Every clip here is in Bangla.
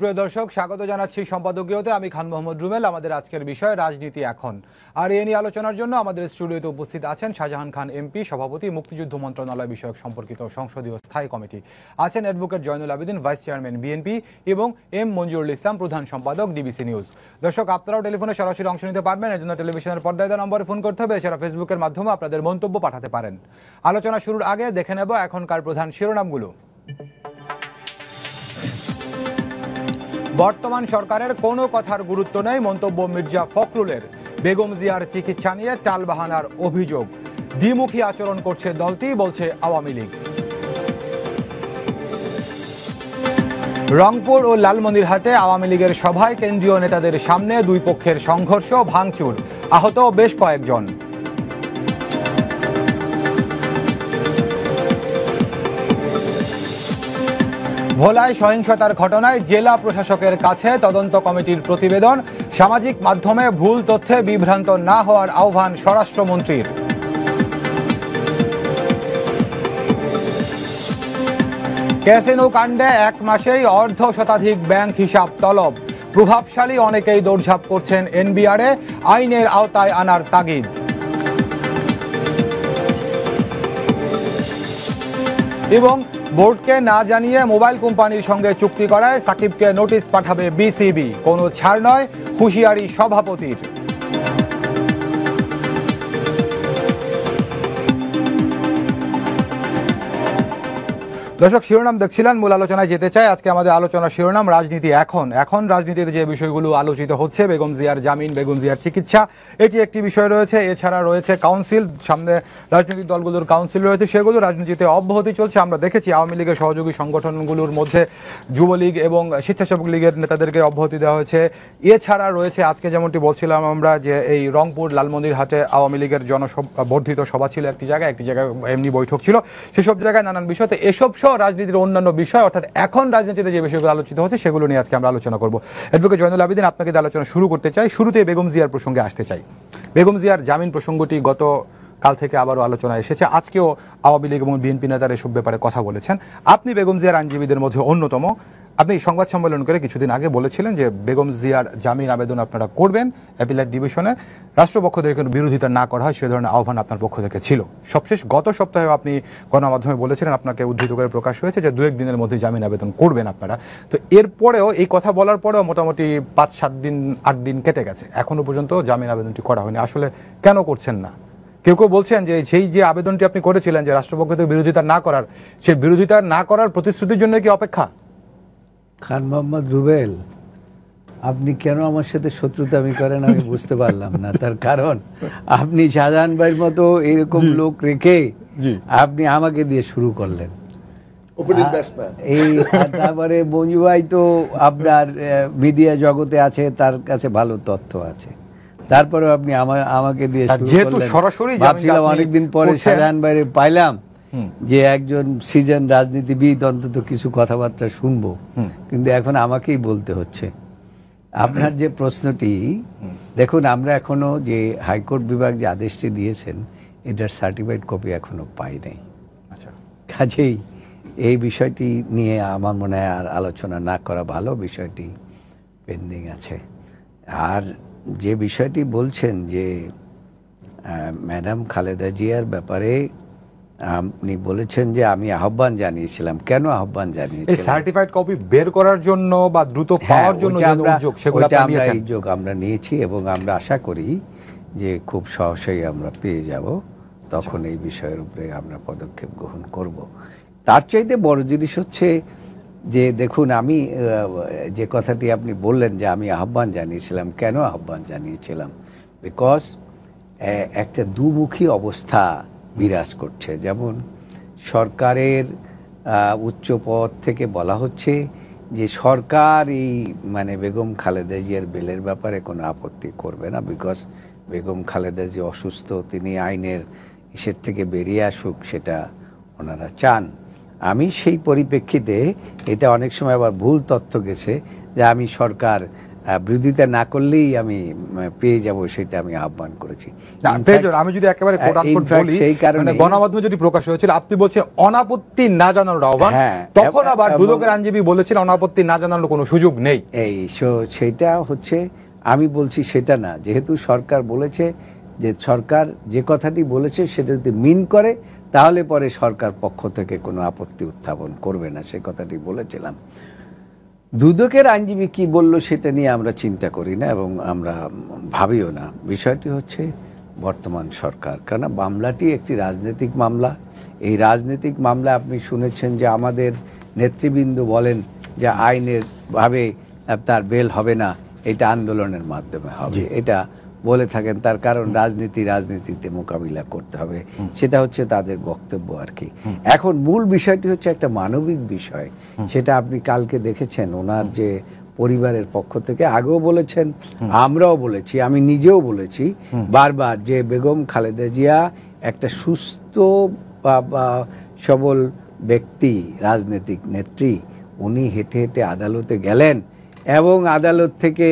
সুপ্রিয় দর্শক স্বাগত জানাচ্ছি সম্পাদকীয়তে আমি খান মোহাম্মদ রুমেল আমাদের আজকের বিষয় রাজনীতি এখন আর এ নিয়ে আলোচনার জন্য আমাদের স্টুডিওতে উপস্থিত আছেন শাহজাহান খান এমপি সভাপতি মুক্তিযুদ্ধ মন্ত্রণালয় বিষয়ক সম্পর্কিত সংসদীয় স্থায়ী কমিটি আছেন advocate Zainul Abedin vice chairman BNP এবং এম মঞ্জুরুল ইসলাম প্রধান সম্পাদক ডিবিসি নিউজ দর্শক আপনারাও টেলিফোনে সরাসরি অংশ নিতে পারবেন এর জন্য টেলিভিশনের পর্দায় নম্বরে ফোন করতে হবে এছাড়া ফেসবুকের মাধ্যমে আপনাদের মন্তব্য পাঠাতে পারেন আলোচনা শুরুর আগে দেখে নেব এখনকার প্রধান শিরোনামগুলো বর্তমান সরকারের কোনো কথার গুরুত্ব নেই মন্তব্য মির্জা ফখরুলের বেগম জিয়ার চিকিৎসা নিয়ে টালবাহানার অভিযোগ দ্বিমুখী আচরণ করছে দলটি বলছে আওয়ামী লীগ রংপুর ও লালমনিরহাটে আওয়ামী লীগের সভায় কেন্দ্রীয় নেতাদের সামনে দুই পক্ষের সংঘর্ষ ভাঙচুর আহত বেশ কয়েকজন ভোলায় সহিংসতার ঘটনায় জেলা প্রশাসকের কাছে তদন্ত কমিটির প্রতিবেদন সামাজিক মাধ্যমে ভুল তথ্যে বিভ্রান্ত না হওয়ার আহ্বান স্বরাষ্ট্রমন্ত্রীর ক্যাসিনো কাণ্ডে এক মাসেই অর্ধ শতাধিক ব্যাংক হিসাব তলব প্রভাবশালী অনেকেই দৌড়ঝাঁপ করছেন এনবিআরে আইনের আওতায় আনার তাগিদ এবং বোর্ডকে না জানিয়ে মোবাইল কোম্পানির সঙ্গে চুক্তি করায় সাকিবকে নোটিশ পাঠাবে বিসিবি কোনো ছাড় নয় হুঁশিয়ারি সভাপতির দর্শক শিরোনাম দেখছিলেন মূল আলোচনায় যেতে চাই আজকে আমাদের আলোচনার শিরোনাম রাজনীতি এখন এখন রাজনীতিতে যে বিষয়গুলো আলোচিত হচ্ছে বেগম জিয়ার জামিন বেগম জিয়ার চিকিৎসা এটি একটি বিষয় রয়েছে এছাড়া রয়েছে কাউন্সিল সামনে রাজনৈতিক দলগুলোর কাউন্সিল রয়েছে সেগুলো রাজনীতিতে অব্যাহতি চলছে আমরা দেখেছি আওয়ামী লীগের সহযোগী সংগঠনগুলোর মধ্যে যুবলীগ এবং স্বেচ্ছাসেবক লীগের নেতাদেরকে অব্যাহতি দেওয়া হয়েছে এছাড়া রয়েছে আজকে যেমনটি বলছিলাম আমরা যে এই রংপুর লালমন্দির হাটে আওয়ামী লীগের বর্ধিত সভা ছিল একটি জায়গায় একটি জায়গায় এমনি বৈঠক ছিল সেসব জায়গায় নানান বিষয়তে এসব সব সহ রাজনীতির অন্যান্য বিষয় অর্থাৎ এখন রাজনীতিতে যে বিষয়গুলো আলোচিত হচ্ছে সেগুলো নিয়ে আজকে আমরা আলোচনা করব অ্যাডভোকেট জয়নুল আবেদিন আপনাকে আলোচনা শুরু করতে চাই শুরুতে বেগম জিয়ার প্রসঙ্গে আসতে চাই বেগম জিয়ার জামিন প্রসঙ্গটি গত কাল থেকে আবারও আলোচনা এসেছে আজকেও আওয়ামী লীগ এবং বিএনপি নেতারা এসব ব্যাপারে কথা বলেছেন আপনি বেগম জিয়ার আইনজীবীদের মধ্যে অন্যতম আপনি সংবাদ সম্মেলন করে কিছুদিন আগে বলেছিলেন যে বেগম জিয়ার জামিন আবেদন আপনারা করবেন অ্যাপিলেট ডিভিশনে রাষ্ট্রপক্ষ থেকে কোনো বিরোধিতা না করা হয় সে ধরনের আহ্বান আপনার পক্ষ থেকে ছিল সবশেষ গত সপ্তাহে আপনি গণমাধ্যমে বলেছিলেন আপনাকে উদ্ধৃত করে প্রকাশ হয়েছে যে দু এক দিনের মধ্যে জামিন আবেদন করবেন আপনারা তো এরপরেও এই কথা বলার পরেও মোটামুটি পাঁচ সাত দিন আট দিন কেটে গেছে এখনও পর্যন্ত জামিন আবেদনটি করা হয়নি আসলে কেন করছেন না কেউ কেউ বলছেন যে সেই যে আবেদনটি আপনি করেছিলেন যে রাষ্ট্রপক্ষ থেকে বিরোধিতা না করার সেই বিরোধিতা না করার প্রতিশ্রুতির জন্য কি অপেক্ষা খান মোহাম্মদ রুবেল আপনি কেন আমার সাথে আমি করেন আমি বুঝতে পারলাম না তার কারণ আপনি শাহজাহান ভাইয়ের মতো এরকম লোক রেখে আপনি আমাকে দিয়ে শুরু করলেন এই তারপরে মঞ্জু ভাই তো আপনার মিডিয়া জগতে আছে তার কাছে ভালো তথ্য আছে তারপরে আপনি আমাকে দিয়ে যেহেতু সরাসরি ভাবছিলাম অনেকদিন পরে শাহজাহান বাইরে পাইলাম যে একজন সিজন রাজনীতিবিদ অন্তত কিছু কথাবার্তা শুনবো কিন্তু এখন আমাকেই বলতে হচ্ছে আপনার যে প্রশ্নটি দেখুন আমরা এখনো যে হাইকোর্ট বিভাগ যে আদেশটি দিয়েছেন এটার সার্টিফাইড কপি এখনো পাই নাই আচ্ছা। কাজেই এই বিষয়টি নিয়ে আমার মনে হয় আর আলোচনা না করা ভালো বিষয়টি পেন্ডিং আছে আর যে বিষয়টি বলছেন যে ম্যাডাম খালেদা জিয়ার ব্যাপারে আপনি বলেছেন যে আমি আহ্বান জানিয়েছিলাম কেন আহ্বান জানিয়েছিলাম সার্টিফাইড কপি বের করার জন্য বা দ্রুত হ্যাঁ, পাওয়ার জন্য আমরা উদ্যোগ আমরা নিয়েছি এবং আমরা আশা করি যে খুব সহসাই আমরা পেয়ে যাব তখন এই বিষয়ের উপরে আমরা পদক্ষেপ গ্রহণ করব তার চাইতে বড় জিনিস হচ্ছে যে দেখুন আমি যে কথাটি আপনি বললেন যে আমি আহ্বান জানিয়েছিলাম কেন আহ্বান জানিয়েছিলাম বিকজ একটা দুমুখী অবস্থা বিরাজ করছে যেমন সরকারের উচ্চ পদ থেকে বলা হচ্ছে যে সরকার এই মানে বেগম খালেদা জিয়ার বেলের ব্যাপারে কোনো আপত্তি করবে না বিকজ বেগম খালেদা জি অসুস্থ তিনি আইনের ইসের থেকে বেরিয়ে আসুক সেটা ওনারা চান আমি সেই পরিপ্রেক্ষিতে এটা অনেক সময় আবার ভুল তথ্য গেছে যে আমি সরকার বিরোধিতা না করলেই আমি পেয়ে যাব সেটা আমি আহ্বান করেছি আমি যদি একেবারে সেই মানে কারণে গণমাধ্যমে যদি প্রকাশ হয়েছিল আপনি বলছেন অনাপত্তি না জানানোর আহ্বান হ্যাঁ, তখন আবার দুদকের আইনজীবী বলেছিল অনাপত্তি না জানানোর কোনো সুযোগ নেই এই সেটা হচ্ছে আমি বলছি সেটা না যেহেতু সরকার বলেছে যে সরকার যে কথাটি বলেছে সেটা যদি মিন করে তাহলে পরে সরকার পক্ষ থেকে কোনো আপত্তি উত্থাপন করবে না সে কথাটি বলেছিলাম দুদকের আইনজীবী কি বলল সেটা নিয়ে আমরা চিন্তা করি না এবং আমরা ভাবিও না বিষয়টি হচ্ছে বর্তমান সরকার কেন মামলাটি একটি রাজনৈতিক মামলা এই রাজনৈতিক মামলা আপনি শুনেছেন যে আমাদের নেতৃবৃন্দ বলেন যে আইনের ভাবে তার বেল হবে না এটা আন্দোলনের মাধ্যমে হবে এটা বলে থাকেন তার কারণ রাজনীতি রাজনীতিতে মোকাবিলা করতে হবে সেটা হচ্ছে তাদের বক্তব্য আর কি এখন মূল বিষয়টি হচ্ছে একটা মানবিক বিষয় সেটা আপনি কালকে দেখেছেন ওনার যে পরিবারের পক্ষ থেকে আগেও বলেছেন আমরাও বলেছি আমি নিজেও বলেছি বারবার যে বেগম খালেদা জিয়া একটা সুস্থ বা সবল ব্যক্তি রাজনৈতিক নেত্রী উনি হেঁটে হেঁটে আদালতে গেলেন এবং আদালত থেকে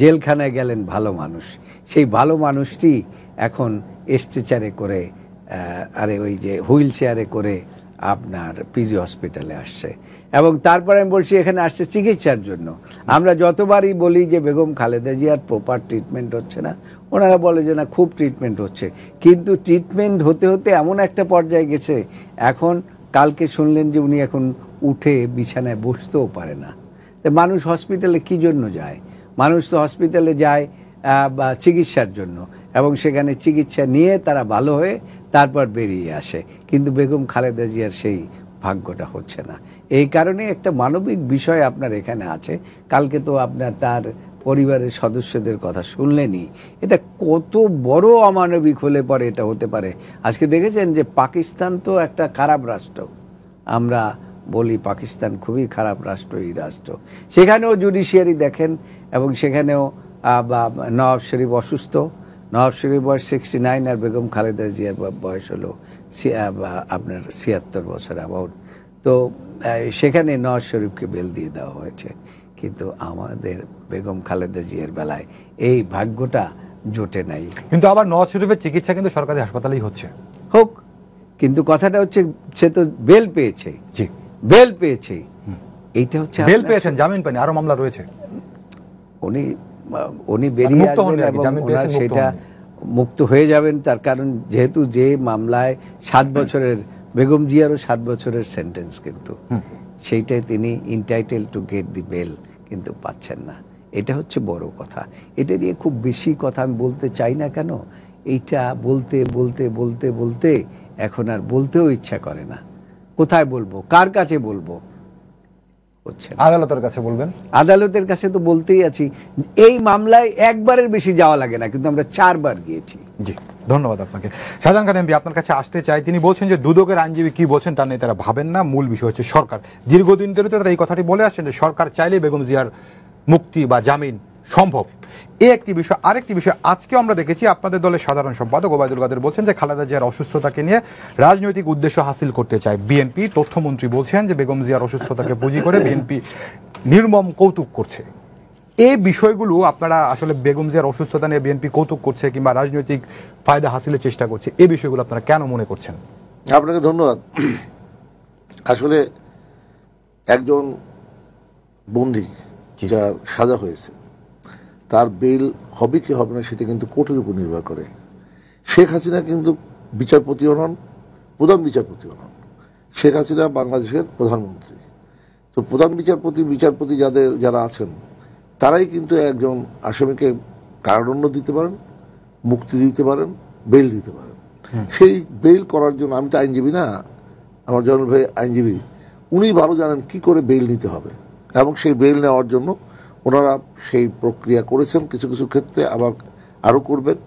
জেলখানায় গেলেন ভালো মানুষ সেই ভালো মানুষটি এখন স্ট্রেচারে করে আরে ওই যে হুইল চেয়ারে করে আপনার পিজি হসপিটালে আসছে এবং তারপরে আমি বলছি এখানে আসছে চিকিৎসার জন্য আমরা যতবারই বলি যে বেগম খালেদা জিয়ার প্রপার ট্রিটমেন্ট হচ্ছে না ওনারা বলে যে না খুব ট্রিটমেন্ট হচ্ছে কিন্তু ট্রিটমেন্ট হতে হতে এমন একটা পর্যায়ে গেছে এখন কালকে শুনলেন যে উনি এখন উঠে বিছানায় বসতেও পারে না তা মানুষ হসপিটালে কি জন্য যায় মানুষ তো হসপিটালে যায় চিকিৎসার জন্য এবং সেখানে চিকিৎসা নিয়ে তারা ভালো হয়ে তারপর বেরিয়ে আসে কিন্তু বেগম খালেদা জিয়ার সেই ভাগ্যটা হচ্ছে না এই কারণে একটা মানবিক বিষয় আপনার এখানে আছে কালকে তো আপনার তার পরিবারের সদস্যদের কথা শুনলেনি এটা কত বড় অমানবিক হলে পরে এটা হতে পারে আজকে দেখেছেন যে পাকিস্তান তো একটা খারাপ রাষ্ট্র আমরা বলি পাকিস্তান খুবই খারাপ রাষ্ট্র এই রাষ্ট্র সেখানেও জুডিশিয়ারি দেখেন এবং সেখানেও নওয়াব শরীফ অসুস্থ নওয়াব শরীফ বয়স সিক্সটি নাইন আর বেগম খালেদা জিয়ার বয়স হলো আপনার ছিয়াত্তর বছর অ্যাবাউট তো সেখানে নওয়াজ শরীফকে বেল দিয়ে দেওয়া হয়েছে কিন্তু আমাদের বেগম খালেদা জিয়ার বেলায় এই ভাগ্যটা জোটে নাই কিন্তু আবার নওয়াজ শরীফের চিকিৎসা কিন্তু সরকারি হাসপাতালেই হচ্ছে হোক কিন্তু কথাটা হচ্ছে সে তো বেল পেয়েছে জি বেল পেয়েছে এইটা হচ্ছে বেল পেয়েছেন জামিন পানি আরো মামলা রয়েছে উনি উনি বেরিয়ে সেটা মুক্ত হয়ে যাবেন তার কারণ যেহেতু যে মামলায় সাত বছরের বেগম জিয়ারও সাত বছরের সেন্টেন্স কিন্তু সেইটাই তিনি entitled to get the bail কিন্তু পাচ্ছেন না এটা হচ্ছে বড় কথা এটা নিয়ে খুব বেশি কথা আমি বলতে চাই না কেন এইটা বলতে বলতে বলতে বলতে এখন আর বলতেও ইচ্ছা করে না কোথায় বলবো কার কাছে বলবো আদালতের কাছে বলবেন আদালতের কাছে তো বলতেই আছি এই মামলায় একবারের বেশি যাওয়া লাগে না কিন্তু আমরা চারবার গিয়েছি জি ধন্যবাদ আপনাকে সাজান খান এমপি আপনার কাছে আসতে চাই তিনি বলছেন যে দুদকের আইনজীবী কি বলছেন তা নিয়ে তারা ভাবেন না মূল বিষয় হচ্ছে সরকার দীর্ঘদিন ধরে তো তারা এই কথাটি বলে আসছেন যে সরকার চাইলে বেগম জিয়ার মুক্তি বা জামিন সম্ভব এ একটি বিষয় আরেকটি বিষয় আজকে আমরা দেখেছি আপনাদের দলের সাধারণ সম্পাদক ওবায়দুল কাদের বলছেন যে খালেদা জিয়ার অসুস্থতাকে নিয়ে রাজনৈতিক উদ্দেশ্য হাসিল করতে চায় বিএনপি তথ্যমন্ত্রী বলছেন যে বেগম জিয়ার অসুস্থতাকে পুঁজি করে বিএনপি নির্মম কৌতুক করছে এই বিষয়গুলো আপনারা আসলে বেগম জিয়ার অসুস্থতা নিয়ে বিএনপি কৌতুক করছে কিংবা রাজনৈতিক ফায়দা হাসিলের চেষ্টা করছে এই বিষয়গুলো আপনারা কেন মনে করছেন আপনাকে ধন্যবাদ আসলে একজন বন্দী যার সাজা হয়েছে তার বেল হবে কি হবে না সেটা কিন্তু কোর্টের উপর নির্ভর করে শেখ হাসিনা কিন্তু বিচারপতিও নন প্রধান বিচারপতিও নন শেখ হাসিনা বাংলাদেশের প্রধানমন্ত্রী তো প্রধান বিচারপতি বিচারপতি যাদের যারা আছেন তারাই কিন্তু একজন আসামিকে কারণ দিতে পারেন মুক্তি দিতে পারেন বেল দিতে পারেন সেই বেল করার জন্য আমি তো আইনজীবী না আমার জয়নুল ভাই আইনজীবী উনি ভালো জানেন কি করে বেল নিতে হবে এবং সেই বেল নেওয়ার জন্য ওনারা সেই প্রক্রিয়া করেছেন কিছু কিছু ক্ষেত্রে আবার আরও করবেন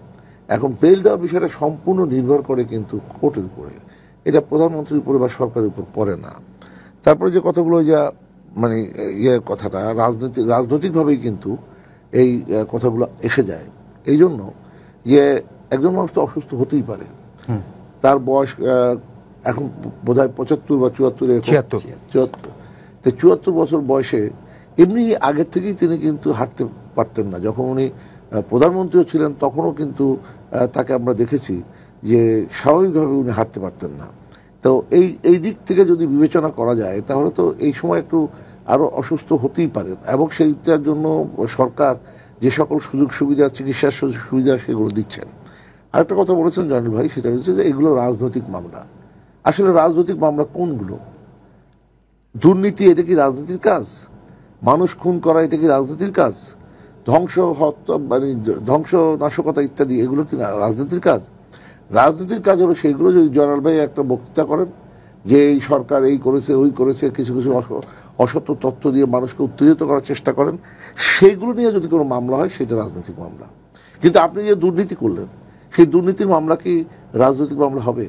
এখন বেল দেওয়ার বিষয়টা সম্পূর্ণ নির্ভর করে কিন্তু কোর্টের উপরে এটা প্রধানমন্ত্রীর উপরে বা সরকারের উপর করে না তারপরে যে কথাগুলো যা মানে ইয়ের কথাটা রাজনৈতিক রাজনৈতিকভাবেই কিন্তু এই কথাগুলো এসে যায় এই জন্য যে একজন মানুষ তো অসুস্থ হতেই পারে তার বয়স এখন বোধ হয় পঁচাত্তর বা চুয়াত্তর চুয়াত্তর তো চুয়াত্তর বছর বয়সে এমনি আগের থেকেই তিনি কিন্তু হাঁটতে পারতেন না যখন উনি প্রধানমন্ত্রীও ছিলেন তখনও কিন্তু তাকে আমরা দেখেছি যে স্বাভাবিকভাবে উনি হাঁটতে পারতেন না তো এই এই দিক থেকে যদি বিবেচনা করা যায় তাহলে তো এই সময় একটু আরও অসুস্থ হতেই পারেন এবং সেইটার জন্য সরকার যে সকল সুযোগ সুবিধা চিকিৎসার সুযোগ সুবিধা সেগুলো দিচ্ছেন আরেকটা কথা বলেছেন জয়নুল ভাই সেটা হচ্ছে যে এগুলো রাজনৈতিক মামলা আসলে রাজনৈতিক মামলা কোনগুলো দুর্নীতি এটা কি রাজনীতির কাজ মানুষ খুন করা এটা কি রাজনীতির কাজ ধ্বংস হত্যা মানে ধ্বংস নাশকতা ইত্যাদি এগুলো কি না রাজনীতির কাজ রাজনীতির কাজ হলো সেইগুলো যদি জয়নাল ভাই একটা বক্তৃতা করেন যে এই সরকার এই করেছে ওই করেছে কিছু কিছু অসত্য তথ্য দিয়ে মানুষকে উত্তেজিত করার চেষ্টা করেন সেইগুলো নিয়ে যদি কোনো মামলা হয় সেটা রাজনৈতিক মামলা কিন্তু আপনি যে দুর্নীতি করলেন সেই দুর্নীতির মামলা কি রাজনৈতিক মামলা হবে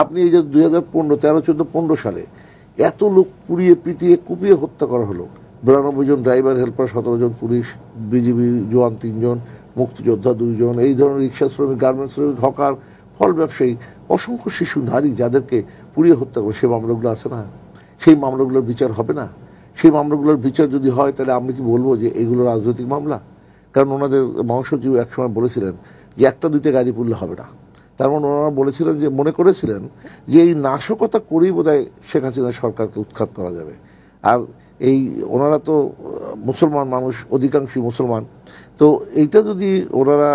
আপনি এই যে দুই হাজার পনেরো তেরো চোদ্দো পনেরো সালে এত লোক পুড়িয়ে পিটিয়ে কুপিয়ে হত্যা করা হলো বিরানব্বই জন ড্রাইভার হেল্পার সতেরো জন পুলিশ বিজিবি জোয়ান তিনজন মুক্তিযোদ্ধা দুইজন এই ধরনের রিক্সা শ্রমিক গার্মেন্টস শ্রমিক হকার ফল ব্যবসায়ী অসংখ্য শিশু নারী যাদেরকে পুড়িয়ে হত্যা করে সে মামলাগুলো আছে না সেই মামলাগুলোর বিচার হবে না সেই মামলাগুলোর বিচার যদি হয় তাহলে আমি কি বলবো যে এগুলো রাজনৈতিক মামলা কারণ ওনাদের মহাসচিব একসময় বলেছিলেন যে একটা দুইটা গাড়ি পুড়লে হবে না তার মানে ওনারা বলেছিলেন যে মনে করেছিলেন যে এই নাশকতা করেই বোধহয় শেখ হাসিনা সরকারকে উৎখাত করা যাবে আর এই ওনারা তো মুসলমান মানুষ অধিকাংশই মুসলমান তো এইটা যদি ওনারা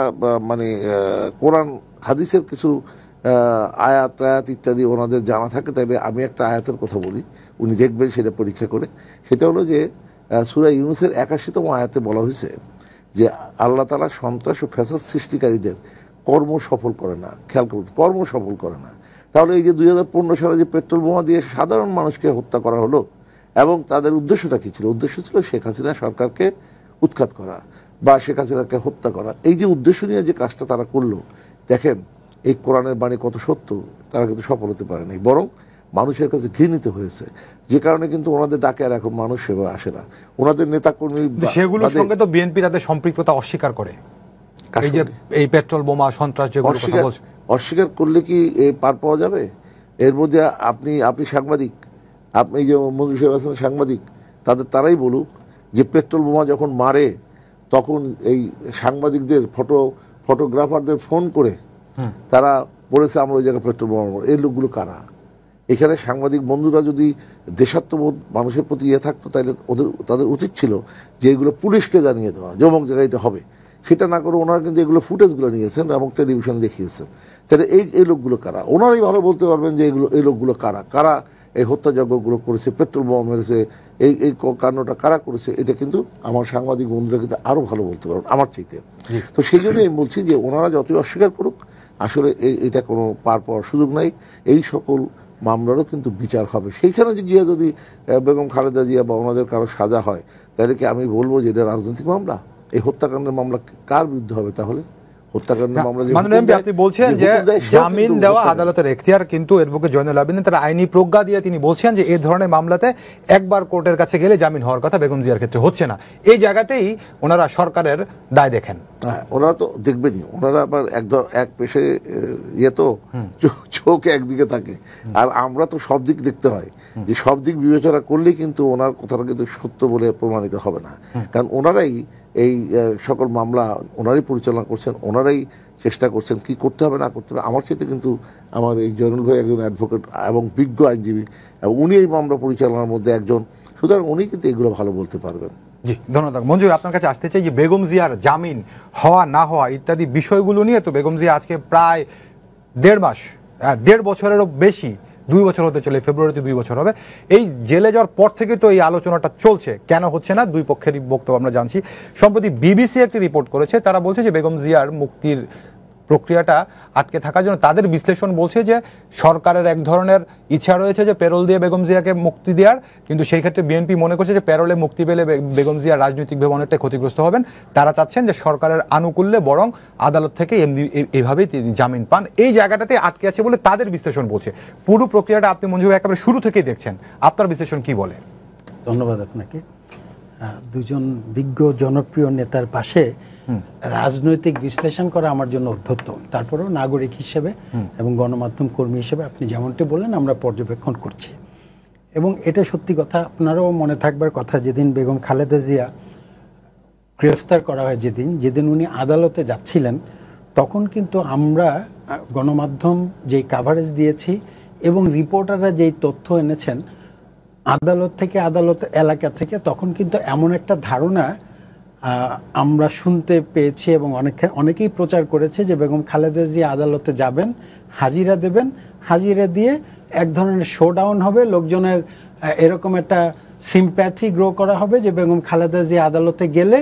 মানে কোরআন হাদিসের কিছু আয়াত আয়াত ইত্যাদি ওনাদের জানা থাকে তবে আমি একটা আয়াতের কথা বলি উনি দেখবেন সেটা পরীক্ষা করে সেটা হলো যে সুরা ইউনুসের একাশিতম আয়াতে বলা হয়েছে যে আল্লাহ তালা সন্ত্রাস ও ফ্যাসাদ সৃষ্টিকারীদের কর্ম সফল করে না খেয়াল করুন কর্ম সফল করে না তাহলে এই যে দুই সালে যে পেট্রোল বোমা দিয়ে সাধারণ মানুষকে হত্যা করা হলো এবং তাদের উদ্দেশ্যটা কি ছিল উদ্দেশ্য ছিল শেখ হাসিনা সরকারকে উৎখাত করা বা শেখ হাসিনাকে হত্যা করা এই যে উদ্দেশ্য নিয়ে যে কাজটা তারা করলো দেখেন এই কোরআনের বাণী কত সত্য তারা কিন্তু সফল হতে পারে নাই বরং মানুষের কাছে ঘৃণিত হয়েছে যে কারণে কিন্তু ওনাদের ডাকে আর এখন মানুষ সেবা আসে না ওনাদের নেতাকর্মী সেগুলোর সঙ্গে তো বিএনপি তাদের সম্পৃক্ততা অস্বীকার করে এই পেট্রোল বোমা সন্ত্রাস অস্বীকার করলে কি পার পাওয়া যাবে এর মধ্যে আপনি আপনি সাংবাদিক আপনি যে মন্ত্রী সাহেব আছেন সাংবাদিক তাদের তারাই বলুক যে পেট্রোল বোমা যখন মারে তখন এই সাংবাদিকদের ফটো ফটোগ্রাফারদের ফোন করে তারা বলেছে আমরা ওই জায়গায় পেট্রোল বোমা মারব এই লোকগুলো কারা এখানে সাংবাদিক বন্ধুরা যদি দেশাত্মবোধ মানুষের প্রতি ইয়ে থাকতো তাহলে ওদের তাদের উচিত ছিল যে এগুলো পুলিশকে জানিয়ে দেওয়া যে অমুক জায়গায় এটা হবে সেটা না করে ওনারা কিন্তু এগুলো ফুটেজগুলো নিয়েছেন এবং টেলিভিশন দেখিয়েছেন তাহলে এই এই লোকগুলো কারা ওনারাই ভালো বলতে পারবেন যে এগুলো এই লোকগুলো কারা কারা এই হত্যাযজ্ঞগুলো করেছে পেট্রোল বোমা মেরেছে এই এই কাণ্ডটা কারা করেছে এটা কিন্তু আমার সাংবাদিক বন্ধুরা কিন্তু আরও ভালো বলতে পারবেন আমার চাইতে তো সেই জন্যই আমি বলছি যে ওনারা যতই অস্বীকার করুক আসলে এটা কোনো পার পাওয়ার সুযোগ নাই এই সকল মামলারও কিন্তু বিচার হবে সেইখানে যে গিয়ে যদি বেগম খালেদা জিয়া বা ওনাদের কারো সাজা হয় তাহলে কি আমি বলবো যে এটা রাজনৈতিক মামলা এই হত্যাকাণ্ডের মামলা কার বিরুদ্ধে হবে তাহলে আদালতের কিন্তু আইনি প্রজ্ঞা দিয়ে তিনি বলছেন যে এই ধরনের মামলাতে একবার কোর্টের কাছে গেলে জামিন হওয়ার কথা ক্ষেত্রে হচ্ছে না এই জায়গাতেই ওনারা সরকারের দায় দেখেন হ্যাঁ ওনারা তো দেখবেনই ওনারা আবার এক ইয়ে তো একদিকে থাকে আর আমরা তো সব দিক দেখতে হয় যে সব দিক বিবেচনা করলেই কিন্তু ওনার কথাটা কিন্তু সত্য বলে প্রমাণিত হবে না কারণ ওনারাই এই সকল মামলা ওনারাই পরিচালনা করছেন ওনারাই চেষ্টা করছেন কি করতে হবে না করতে হবে আমার সাথে কিন্তু আমার এই জয়নুল ভাই একজন অ্যাডভোকেট এবং বিজ্ঞ আইনজীবী এবং উনি এই মামলা পরিচালনার মধ্যে একজন সুতরাং উনি কিন্তু এগুলো ভালো বলতে পারবেন জি ধন্যবাদ মঞ্জুর আপনার কাছে আসতে চাই যে বেগম জিয়ার জামিন হওয়া না হওয়া ইত্যাদি বিষয়গুলো নিয়ে তো বেগম জিয়া আজকে প্রায় দেড় মাস দেড় বছরেরও বেশি দুই বছর হতে চলে ফেব্রুয়ারিতে দুই বছর হবে এই জেলে যাওয়ার পর থেকে তো এই আলোচনাটা চলছে কেন হচ্ছে না দুই পক্ষেরই বক্তব্য আমরা জানছি সম্প্রতি বিবিসি একটি রিপোর্ট করেছে তারা বলছে যে বেগম জিয়ার মুক্তির প্রক্রিয়াটা আটকে থাকার জন্য তাদের বিশ্লেষণ বলছে যে সরকারের এক ধরনের ইচ্ছা রয়েছে যে প্যারোল দিয়ে বেগম জিয়াকে মুক্তি দেওয়ার কিন্তু সেই ক্ষেত্রে বিএনপি মনে করছে যে প্যারোলে মুক্তি পেলে বেগম জিয়া রাজনৈতিকভাবে অনেকটাই ক্ষতিগ্রস্ত হবেন তারা চাচ্ছেন যে সরকারের আনুকূল্যে বরং আদালত থেকে এমনি এভাবেই তিনি জামিন পান এই জায়গাটাতে আটকে আছে বলে তাদের বিশ্লেষণ বলছে পুরো প্রক্রিয়াটা আপনি মঞ্জুর একেবারে শুরু থেকেই দেখছেন আপনার বিশ্লেষণ কি বলে ধন্যবাদ আপনাকে দুজন বিজ্ঞ জনপ্রিয় নেতার পাশে রাজনৈতিক বিশ্লেষণ করা আমার জন্য অধ্যত্ত তারপরেও নাগরিক হিসেবে এবং গণমাধ্যম কর্মী হিসেবে আপনি যেমনটি বললেন আমরা পর্যবেক্ষণ করছি এবং এটা সত্যি কথা আপনারও মনে থাকবার কথা যেদিন বেগম খালেদা জিয়া গ্রেফতার করা হয় যেদিন যেদিন উনি আদালতে যাচ্ছিলেন তখন কিন্তু আমরা গণমাধ্যম যেই কাভারেজ দিয়েছি এবং রিপোর্টাররা যেই তথ্য এনেছেন আদালত থেকে আদালত এলাকা থেকে তখন কিন্তু এমন একটা ধারণা আমরা শুনতে পেয়েছি এবং অনেকে অনেকেই প্রচার করেছে যে বেগম খালেদা জিয়া আদালতে যাবেন হাজিরা দেবেন হাজিরা দিয়ে এক ধরনের শোডাউন হবে লোকজনের এরকম একটা সিম্প্যাথি গ্রো করা হবে যে বেগম খালেদা জিয়া আদালতে গেলে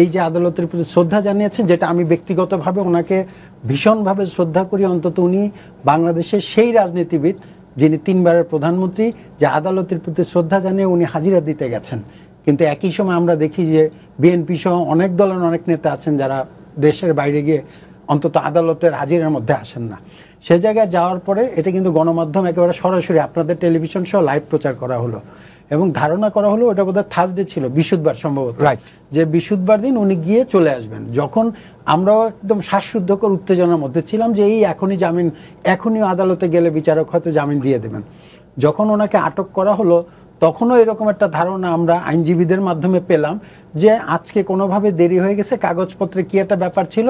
এই যে আদালতের প্রতি শ্রদ্ধা জানিয়েছেন যেটা আমি ব্যক্তিগতভাবে ওনাকে ভীষণভাবে শ্রদ্ধা করি অন্তত উনি বাংলাদেশের সেই রাজনীতিবিদ যিনি তিনবারের প্রধানমন্ত্রী যে আদালতের প্রতি শ্রদ্ধা জানিয়ে উনি হাজিরা দিতে গেছেন কিন্তু একই সময় আমরা দেখি যে বিএনপি সহ অনেক দলের অনেক নেতা আছেন যারা দেশের বাইরে গিয়ে অন্তত আদালতের হাজিরের মধ্যে আসেন না সে জায়গায় যাওয়ার পরে এটা কিন্তু গণমাধ্যম একেবারে সরাসরি আপনাদের টেলিভিশন সহ লাইভ প্রচার করা হলো এবং ধারণা করা হলো ওটা বোধহয় থার্সডে ছিল বিশুদ্ধবার সম্ভবত যে বিশুদ্ধবার দিন উনি গিয়ে চলে আসবেন যখন আমরাও একদম শ্বাসশুদ্ধকর উত্তেজনার মধ্যে ছিলাম যে এই এখনই জামিন এখনই আদালতে গেলে বিচারক হয়তো জামিন দিয়ে দেবেন যখন ওনাকে আটক করা হলো তখনও এরকম একটা ধারণা আমরা আইনজীবীদের মাধ্যমে পেলাম যে আজকে কোনোভাবে দেরি হয়ে গেছে কাগজপত্রে কি একটা ব্যাপার ছিল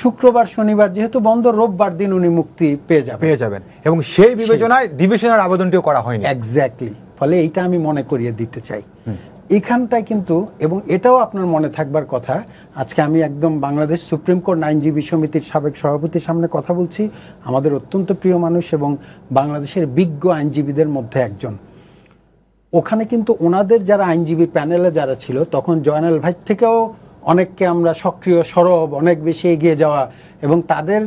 শুক্রবার শনিবার যেহেতু বন্ধ রোববার দিন উনি মুক্তি পেয়ে যাবেন পেয়ে যাবেন এবং সেই বিবেচনায় ডিভিশনের আবেদনটিও করা হয়নি এক্স্যাক্টলি ফলে এইটা আমি মনে করিয়ে দিতে চাই এখানটায় কিন্তু এবং এটাও আপনার মনে থাকবার কথা আজকে আমি একদম বাংলাদেশ সুপ্রিম কোর্ট আইনজীবী সমিতির সাবেক সভাপতির সামনে কথা বলছি আমাদের অত্যন্ত প্রিয় মানুষ এবং বাংলাদেশের বিজ্ঞ আইনজীবীদের মধ্যে একজন ওখানে কিন্তু ওনাদের যারা আইনজীবী প্যানেলে যারা ছিল তখন জয়নাল ভাই থেকেও অনেককে আমরা সক্রিয় সরব অনেক বেশি এগিয়ে যাওয়া এবং তাদের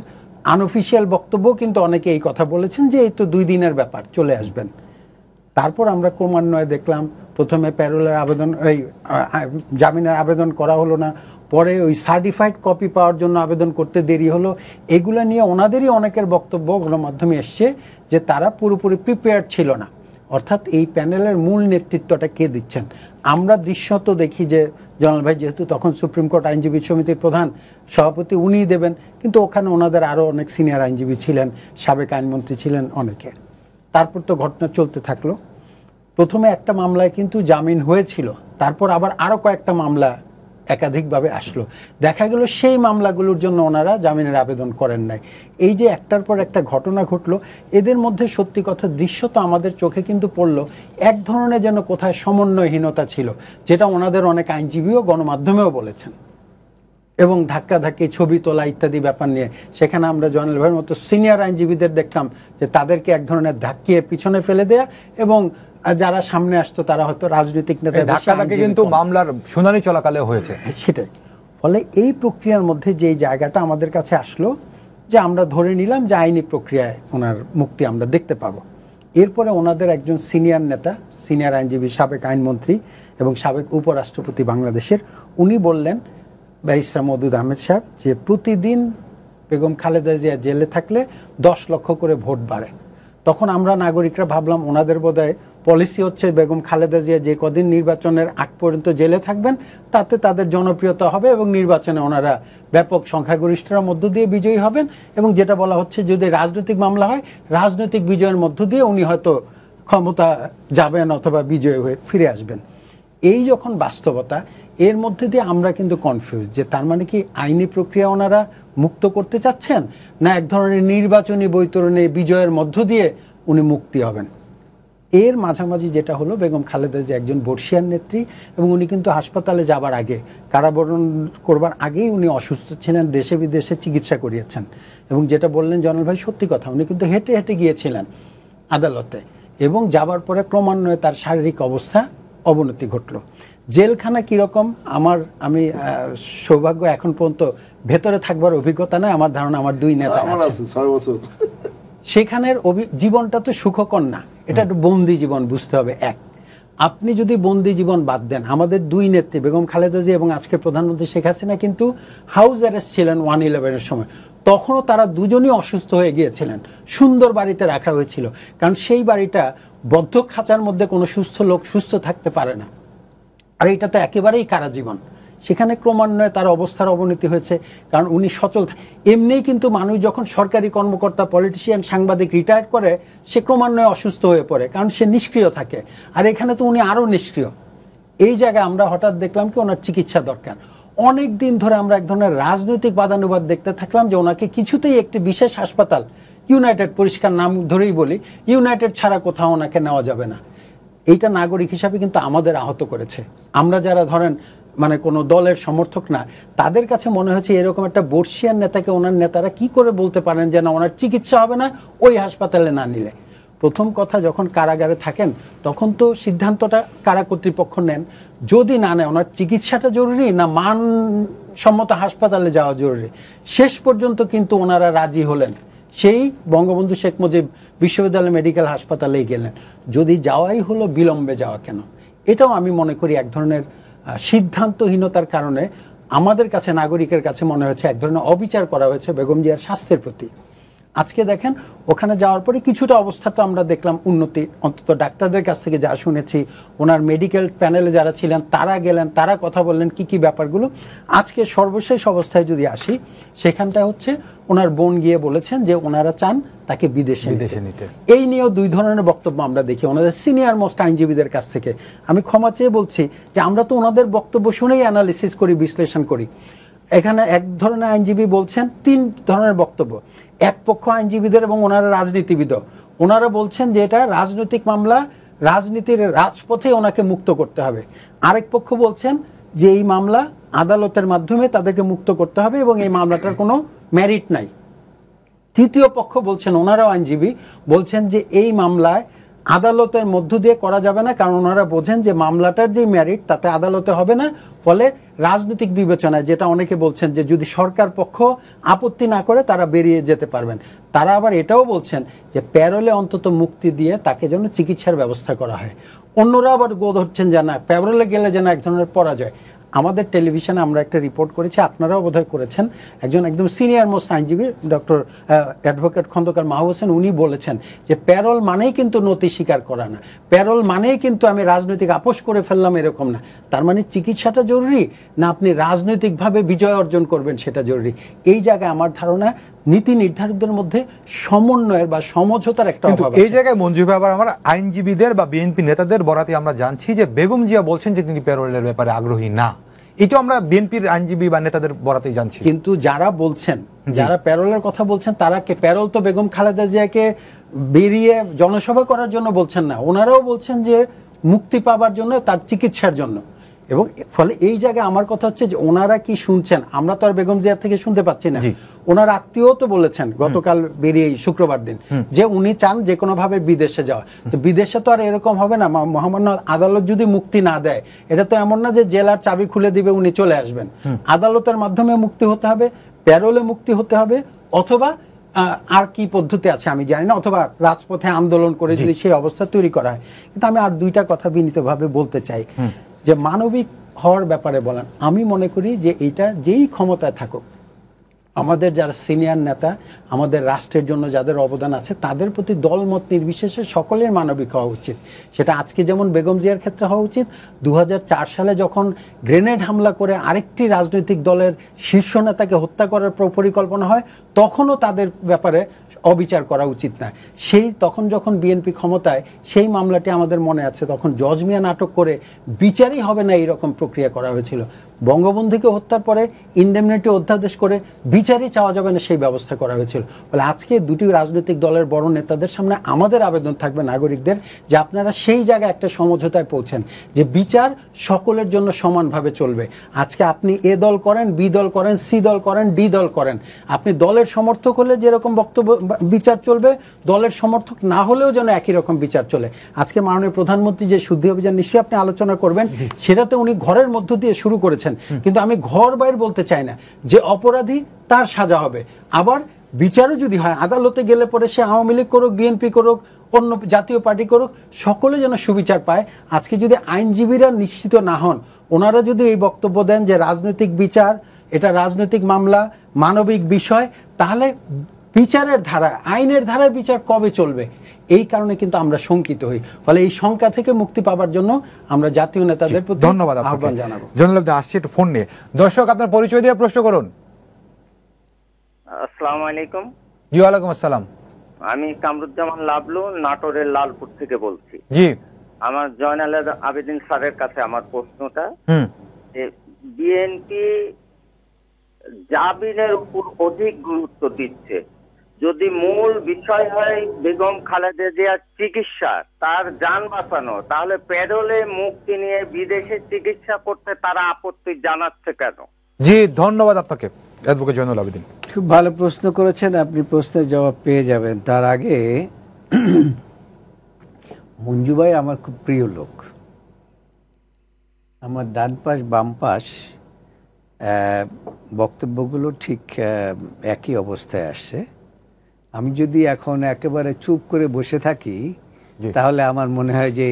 আনঅফিসিয়াল বক্তব্য কিন্তু অনেকে এই কথা বলেছেন যে এই তো দুই দিনের ব্যাপার চলে আসবেন তারপর আমরা ক্রমান্বয়ে দেখলাম প্রথমে প্যারোলের আবেদন এই জামিনের আবেদন করা হলো না পরে ওই সার্টিফাইড কপি পাওয়ার জন্য আবেদন করতে দেরি হলো এগুলো নিয়ে ওনাদেরই অনেকের বক্তব্য গণমাধ্যমে এসছে যে তারা পুরোপুরি প্রিপেয়ার ছিল না অর্থাৎ এই প্যানেলের মূল নেতৃত্বটা কে দিচ্ছেন আমরা দৃশ্যত দেখি যে জনাল ভাই যেহেতু তখন সুপ্রিম কোর্ট আইনজীবী সমিতির প্রধান সভাপতি উনিই দেবেন কিন্তু ওখানে ওনাদের আরও অনেক সিনিয়র আইনজীবী ছিলেন সাবেক আইনমন্ত্রী ছিলেন অনেকে তারপর তো ঘটনা চলতে থাকলো প্রথমে একটা মামলায় কিন্তু জামিন হয়েছিল তারপর আবার আরও কয়েকটা মামলা একাধিকভাবে আসলো দেখা গেল সেই মামলাগুলোর জন্য ওনারা জামিনের আবেদন করেন নাই এই যে একটার পর একটা ঘটনা ঘটলো এদের মধ্যে সত্যি কথা দৃশ্য তো আমাদের চোখে কিন্তু পড়লো এক ধরনের যেন কোথায় সমন্বয়হীনতা ছিল যেটা ওনাদের অনেক আইনজীবীও গণমাধ্যমেও বলেছেন এবং ধাক্কা ধাক্কি ছবি তোলা ইত্যাদি ব্যাপার নিয়ে সেখানে আমরা জয়নাল ভাইয়ের মতো সিনিয়র আইনজীবীদের দেখতাম যে তাদেরকে এক ধরনের ধাক্কিয়ে পিছনে ফেলে দেয়া এবং যারা সামনে আসতো তারা হয়তো রাজনৈতিক নেতা কিন্তু মামলার শুনানি চলাকালে হয়েছে হ্যাঁ, সেটাই ফলে এই প্রক্রিয়ার মধ্যে যে জায়গাটা আমাদের কাছে আসলো যে আমরা ধরে নিলাম যে আইনি প্রক্রিয়ায় ওনার মুক্তি আমরা দেখতে পাবো এরপরে ওনাদের একজন সিনিয়র নেতা সিনিয়র আইনজীবী সাবেক আইনমন্ত্রী এবং সাবেক উপরাষ্ট্রপতি বাংলাদেশের উনি বললেন ব্যারিস্টার মদুদ আহমেদ সাহেব যে প্রতিদিন বেগম খালেদা জিয়া জেলে থাকলে দশ লক্ষ করে ভোট বাড়ে তখন আমরা নাগরিকরা ভাবলাম ওনাদের বোধহয় পলিসি হচ্ছে বেগম খালেদা জিয়া যে কদিন নির্বাচনের আগ পর্যন্ত জেলে থাকবেন তাতে তাদের জনপ্রিয়তা হবে এবং নির্বাচনে ওনারা ব্যাপক সংখ্যাগরিষ্ঠতার মধ্য দিয়ে বিজয়ী হবেন এবং যেটা বলা হচ্ছে যদি রাজনৈতিক মামলা হয় রাজনৈতিক বিজয়ের মধ্য দিয়ে উনি হয়তো ক্ষমতা যাবেন অথবা বিজয় হয়ে ফিরে আসবেন এই যখন বাস্তবতা এর মধ্যে দিয়ে আমরা কিন্তু কনফিউজ যে তার মানে কি আইনি প্রক্রিয়া ওনারা মুক্ত করতে চাচ্ছেন না এক ধরনের নির্বাচনী বৈতরণে বিজয়ের মধ্য দিয়ে উনি মুক্তি হবেন এর মাঝামাঝি যেটা হলো বেগম খালেদা যে একজন বর্ষিয়ান নেত্রী এবং উনি কিন্তু হাসপাতালে যাবার আগে কারাবরণ করবার আগেই উনি অসুস্থ ছিলেন দেশে বিদেশে চিকিৎসা করিয়েছেন এবং যেটা বললেন জনাল ভাই সত্যি কথা উনি কিন্তু হেঁটে হেঁটে গিয়েছিলেন আদালতে এবং যাবার পরে ক্রমান্বয়ে তার শারীরিক অবস্থা অবনতি ঘটল জেলখানা কীরকম আমার আমি সৌভাগ্য এখন পর্যন্ত ভেতরে থাকবার অভিজ্ঞতা নয় আমার ধারণা আমার দুই নেতা ছয় বছর সেখানের জীবনটা তো সুখকর না এটা একটা বন্দি জীবন বুঝতে হবে এক আপনি যদি বন্দি জীবন বাদ দেন আমাদের দুই নেত্রী বেগম খালেদা জি এবং আজকে প্রধানমন্ত্রী শেখ হাসিনা কিন্তু হাউস অ্যারেস্ট ছিলেন ওয়ান ইলেভেনের সময় তখনও তারা দুজনই অসুস্থ হয়ে গিয়েছিলেন সুন্দর বাড়িতে রাখা হয়েছিল কারণ সেই বাড়িটা বদ্ধ খাঁচার মধ্যে কোনো সুস্থ লোক সুস্থ থাকতে পারে না আর এটা তো একেবারেই কারা জীবন সেখানে ক্রমান্বয়ে তার অবস্থার অবনতি হয়েছে কারণ উনি সচল এমনিই কিন্তু মানুষ যখন সরকারি কর্মকর্তা পলিটিশিয়ান সাংবাদিক রিটায়ার করে সে ক্রমান্বয়ে অসুস্থ হয়ে পড়ে কারণ সে নিষ্ক্রিয় থাকে আর এখানে তো উনি আরও নিষ্ক্রিয় এই জায়গায় আমরা হঠাৎ দেখলাম কি ওনার চিকিৎসা দরকার অনেক দিন ধরে আমরা এক ধরনের রাজনৈতিক বাদানুবাদ দেখতে থাকলাম যে ওনাকে কিছুতেই একটি বিশেষ হাসপাতাল ইউনাইটেড পরিষ্কার নাম ধরেই বলি ইউনাইটেড ছাড়া কোথাও ওনাকে নেওয়া যাবে না এইটা নাগরিক হিসাবে কিন্তু আমাদের আহত করেছে আমরা যারা ধরেন মানে কোনো দলের সমর্থক না তাদের কাছে মনে হচ্ছে এরকম একটা বর্ষিয়ান নেতাকে ওনার নেতারা কি করে বলতে পারেন যে না ওনার চিকিৎসা হবে না ওই হাসপাতালে না নিলে প্রথম কথা যখন কারাগারে থাকেন তখন তো সিদ্ধান্তটা কারা কর্তৃপক্ষ নেন যদি না নেয় ওনার চিকিৎসাটা জরুরি না সম্মত হাসপাতালে যাওয়া জরুরি শেষ পর্যন্ত কিন্তু ওনারা রাজি হলেন সেই বঙ্গবন্ধু শেখ মুজিব বিশ্ববিদ্যালয় মেডিকেল হাসপাতালেই গেলেন যদি যাওয়াই হলো বিলম্বে যাওয়া কেন এটাও আমি মনে করি এক ধরনের সিদ্ধান্তহীনতার কারণে আমাদের কাছে নাগরিকের কাছে মনে হয়েছে এক ধরনের অবিচার করা হয়েছে বেগম জিয়ার স্বাস্থ্যের প্রতি আজকে দেখেন ওখানে যাওয়ার পরে কিছুটা অবস্থাটা আমরা দেখলাম উন্নতি অন্তত ডাক্তারদের কাছ থেকে যা শুনেছি ওনার মেডিকেল প্যানেলে যারা ছিলেন তারা গেলেন তারা কথা বললেন কি কি ব্যাপারগুলো আজকে সর্বশেষ অবস্থায় যদি আসি সেখানটা হচ্ছে ওনার বোন গিয়ে বলেছেন যে ওনারা চান তাকে বিদেশে বিদেশে নিতে এই নিয়েও দুই ধরনের বক্তব্য আমরা দেখি ওনাদের সিনিয়র মোস্ট আইনজীবীদের কাছ থেকে আমি ক্ষমা চেয়ে বলছি যে আমরা তো ওনাদের বক্তব্য শুনেই অ্যানালিসিস করি বিশ্লেষণ করি এখানে এক ধরনের আইনজীবী বলছেন তিন ধরনের বক্তব্য একপক্ষ আইনজীবীদের এবং ওনারা রাজনীতিবিদ ওনারা বলছেন যে এটা রাজনৈতিক মামলা রাজনীতির রাজপথে ওনাকে মুক্ত করতে হবে আরেক পক্ষ বলছেন যে এই মামলা আদালতের মাধ্যমে তাদেরকে মুক্ত করতে হবে এবং এই মামলাটার কোনো ম্যারিট নাই তৃতীয় পক্ষ বলছেন ওনারাও আইনজীবী বলছেন যে এই মামলায় আদালতের মধ্য দিয়ে করা যাবে না কারণ ওনারা বোঝেন যে মামলাটার যে ম্যারিট তাতে আদালতে হবে না ফলে রাজনৈতিক বিবেচনায় যেটা অনেকে বলছেন যে যদি সরকার পক্ষ আপত্তি না করে তারা বেরিয়ে যেতে পারবেন তারা আবার এটাও বলছেন যে প্যারোলে অন্তত মুক্তি দিয়ে তাকে যেন চিকিৎসার ব্যবস্থা করা হয় অন্যরা আবার গো ধরছেন যে না প্যারোলে গেলে যেন এক ধরনের পরাজয় আমাদের টেলিভিশনে আমরা একটা রিপোর্ট করেছি আপনারাও বোধহয় করেছেন একজন একদম সিনিয়র মোস্ট আইনজীবী ডক্টর অ্যাডভোকেট খন্দকার মাহ হোসেন উনি বলেছেন যে প্যারোল মানেই কিন্তু নতি স্বীকার করা না প্যারোল মানেই কিন্তু আমি রাজনৈতিক আপোষ করে ফেললাম এরকম না তার মানে চিকিৎসাটা জরুরি না আপনি রাজনৈতিকভাবে বিজয় অর্জন করবেন সেটা জরুরি এই জায়গায় আমার ধারণা নীতি নির্ধারকদের মধ্যে সমন্বয়ের বা সমঝোতার একটা এই জায়গায় মঞ্জুর আবার আমার আইনজীবীদের বা বিএনপি নেতাদের বরাতে আমরা জানছি যে বেগম জিয়া বলছেন যে তিনি প্যারোলের ব্যাপারে আগ্রহী না এটা আমরা বিএনপির আইনজীবী বা নেতাদের বরাতেই জানছি কিন্তু যারা বলছেন যারা প্যারোলের কথা বলছেন তারা কে প্যারোল তো বেগম খালেদা জিয়াকে বেরিয়ে জনসভা করার জন্য বলছেন না ওনারাও বলছেন যে মুক্তি পাবার জন্য তার চিকিৎসার জন্য এবং ফলে এই জায়গায় আমার কথা হচ্ছে যে ওনারা কি শুনছেন আমরা তো আর বেগম জিয়া থেকে শুনতে পাচ্ছি না ওনার আত্মীয় তো বলেছেন গতকাল বেরিয়ে শুক্রবার দিন যে উনি চান যে কোনোভাবে বিদেশে যাওয়া তো বিদেশে তো আর এরকম হবে না মহামান্য আদালত যদি মুক্তি না দেয় এটা তো এমন না যে জেলার চাবি খুলে দিবে উনি চলে আসবেন আদালতের মাধ্যমে মুক্তি হতে হবে প্যারোলে মুক্তি হতে হবে অথবা আর কি পদ্ধতি আছে আমি জানি না অথবা রাজপথে আন্দোলন করে যদি সেই অবস্থা তৈরি করা হয় কিন্তু আমি আর দুইটা কথা বিনীতভাবে বলতে চাই যে মানবিক হওয়ার ব্যাপারে বলেন আমি মনে করি যে এটা যেই ক্ষমতায় থাকুক আমাদের যারা সিনিয়র নেতা আমাদের রাষ্ট্রের জন্য যাদের অবদান আছে তাদের প্রতি দলমত নির্বিশেষে সকলের মানবিক হওয়া উচিত সেটা আজকে যেমন বেগম জিয়ার ক্ষেত্রে হওয়া উচিত দু সালে যখন গ্রেনেড হামলা করে আরেকটি রাজনৈতিক দলের শীর্ষ নেতাকে হত্যা করার পরিকল্পনা হয় তখনও তাদের ব্যাপারে অবিচার করা উচিত না সেই তখন যখন বিএনপি ক্ষমতায় সেই মামলাটি আমাদের মনে আছে তখন জজমিয়া নাটক করে বিচারই হবে না এইরকম প্রক্রিয়া করা হয়েছিল বঙ্গবন্ধুকে হত্যার পরে ইন্ডেমনিটি অধ্যাদেশ করে বিচারই চাওয়া যাবে না সেই ব্যবস্থা করা হয়েছিল ফলে আজকে দুটি রাজনৈতিক দলের বড় নেতাদের সামনে আমাদের আবেদন থাকবে নাগরিকদের যে আপনারা সেই জায়গায় একটা সমঝোতায় পৌঁছেন যে বিচার সকলের জন্য সমানভাবে চলবে আজকে আপনি এ দল করেন বি দল করেন সি দল করেন ডি দল করেন আপনি দলের সমর্থক হলে যেরকম বক্তব্য বিচার চলবে দলের সমর্থক না হলেও যেন একই রকম বিচার চলে আজকে মাননীয় প্রধানমন্ত্রী যে শুদ্ধি অভিযান নিশ্চয়ই আপনি আলোচনা করবেন সেটাতে উনি ঘরের মধ্য দিয়ে শুরু করেছেন বলছেন কিন্তু আমি ঘর বাইর বলতে চাই না যে অপরাধী তার সাজা হবে আবার বিচারও যদি হয় আদালতে গেলে পরে সে আওয়ামী লীগ করুক বিএনপি করুক অন্য জাতীয় পার্টি করুক সকলে যেন সুবিচার পায় আজকে যদি আইনজীবীরা নিশ্চিত না হন ওনারা যদি এই বক্তব্য দেন যে রাজনৈতিক বিচার এটা রাজনৈতিক মামলা মানবিক বিষয় তাহলে বিচারের ধারা আইনের ধারায় বিচার কবে চলবে এই কারণে কিন্তু আমরা শঙ্কিত হই ফলে এই শঙ্কা থেকে মুক্তি পাবার জন্য আমরা জাতীয় নেতাদের প্রতি ধন্যবাদ আহ্বান জানাবো জনলব্ধ আসছি একটু ফোন নিয়ে দর্শক আপনার পরিচয় দিয়ে প্রশ্ন করুন আসসালাম আলাইকুম জি ওয়ালাইকুম আসসালাম আমি কামরুজ্জামান লাবলু নাটোরের লালপুর থেকে বলছি জি আমার জয়নাল আবেদিন স্যারের কাছে আমার প্রশ্নটা বিএনপি জাবিনের উপর অধিক গুরুত্ব দিচ্ছে যদি মূল বিষয় হয় বেগম খালেদা জিয়ার চিকিৎসা তার যান বাঁচানো তাহলে প্যারোলে মুক্তি নিয়ে বিদেশে চিকিৎসা করতে তারা আপত্তি জানাচ্ছে কেন জি ধন্যবাদ আপনাকে অ্যাডভোকেট জয়নুল আবেদিন খুব ভালো প্রশ্ন করেছেন আপনি প্রশ্নের জবাব পেয়ে যাবেন তার আগে ভাই আমার খুব প্রিয় লোক আমার ডান পাশ বাম পাশ বক্তব্যগুলো ঠিক একই অবস্থায় আসছে আমি যদি এখন একেবারে চুপ করে বসে থাকি তাহলে আমার মনে হয় যে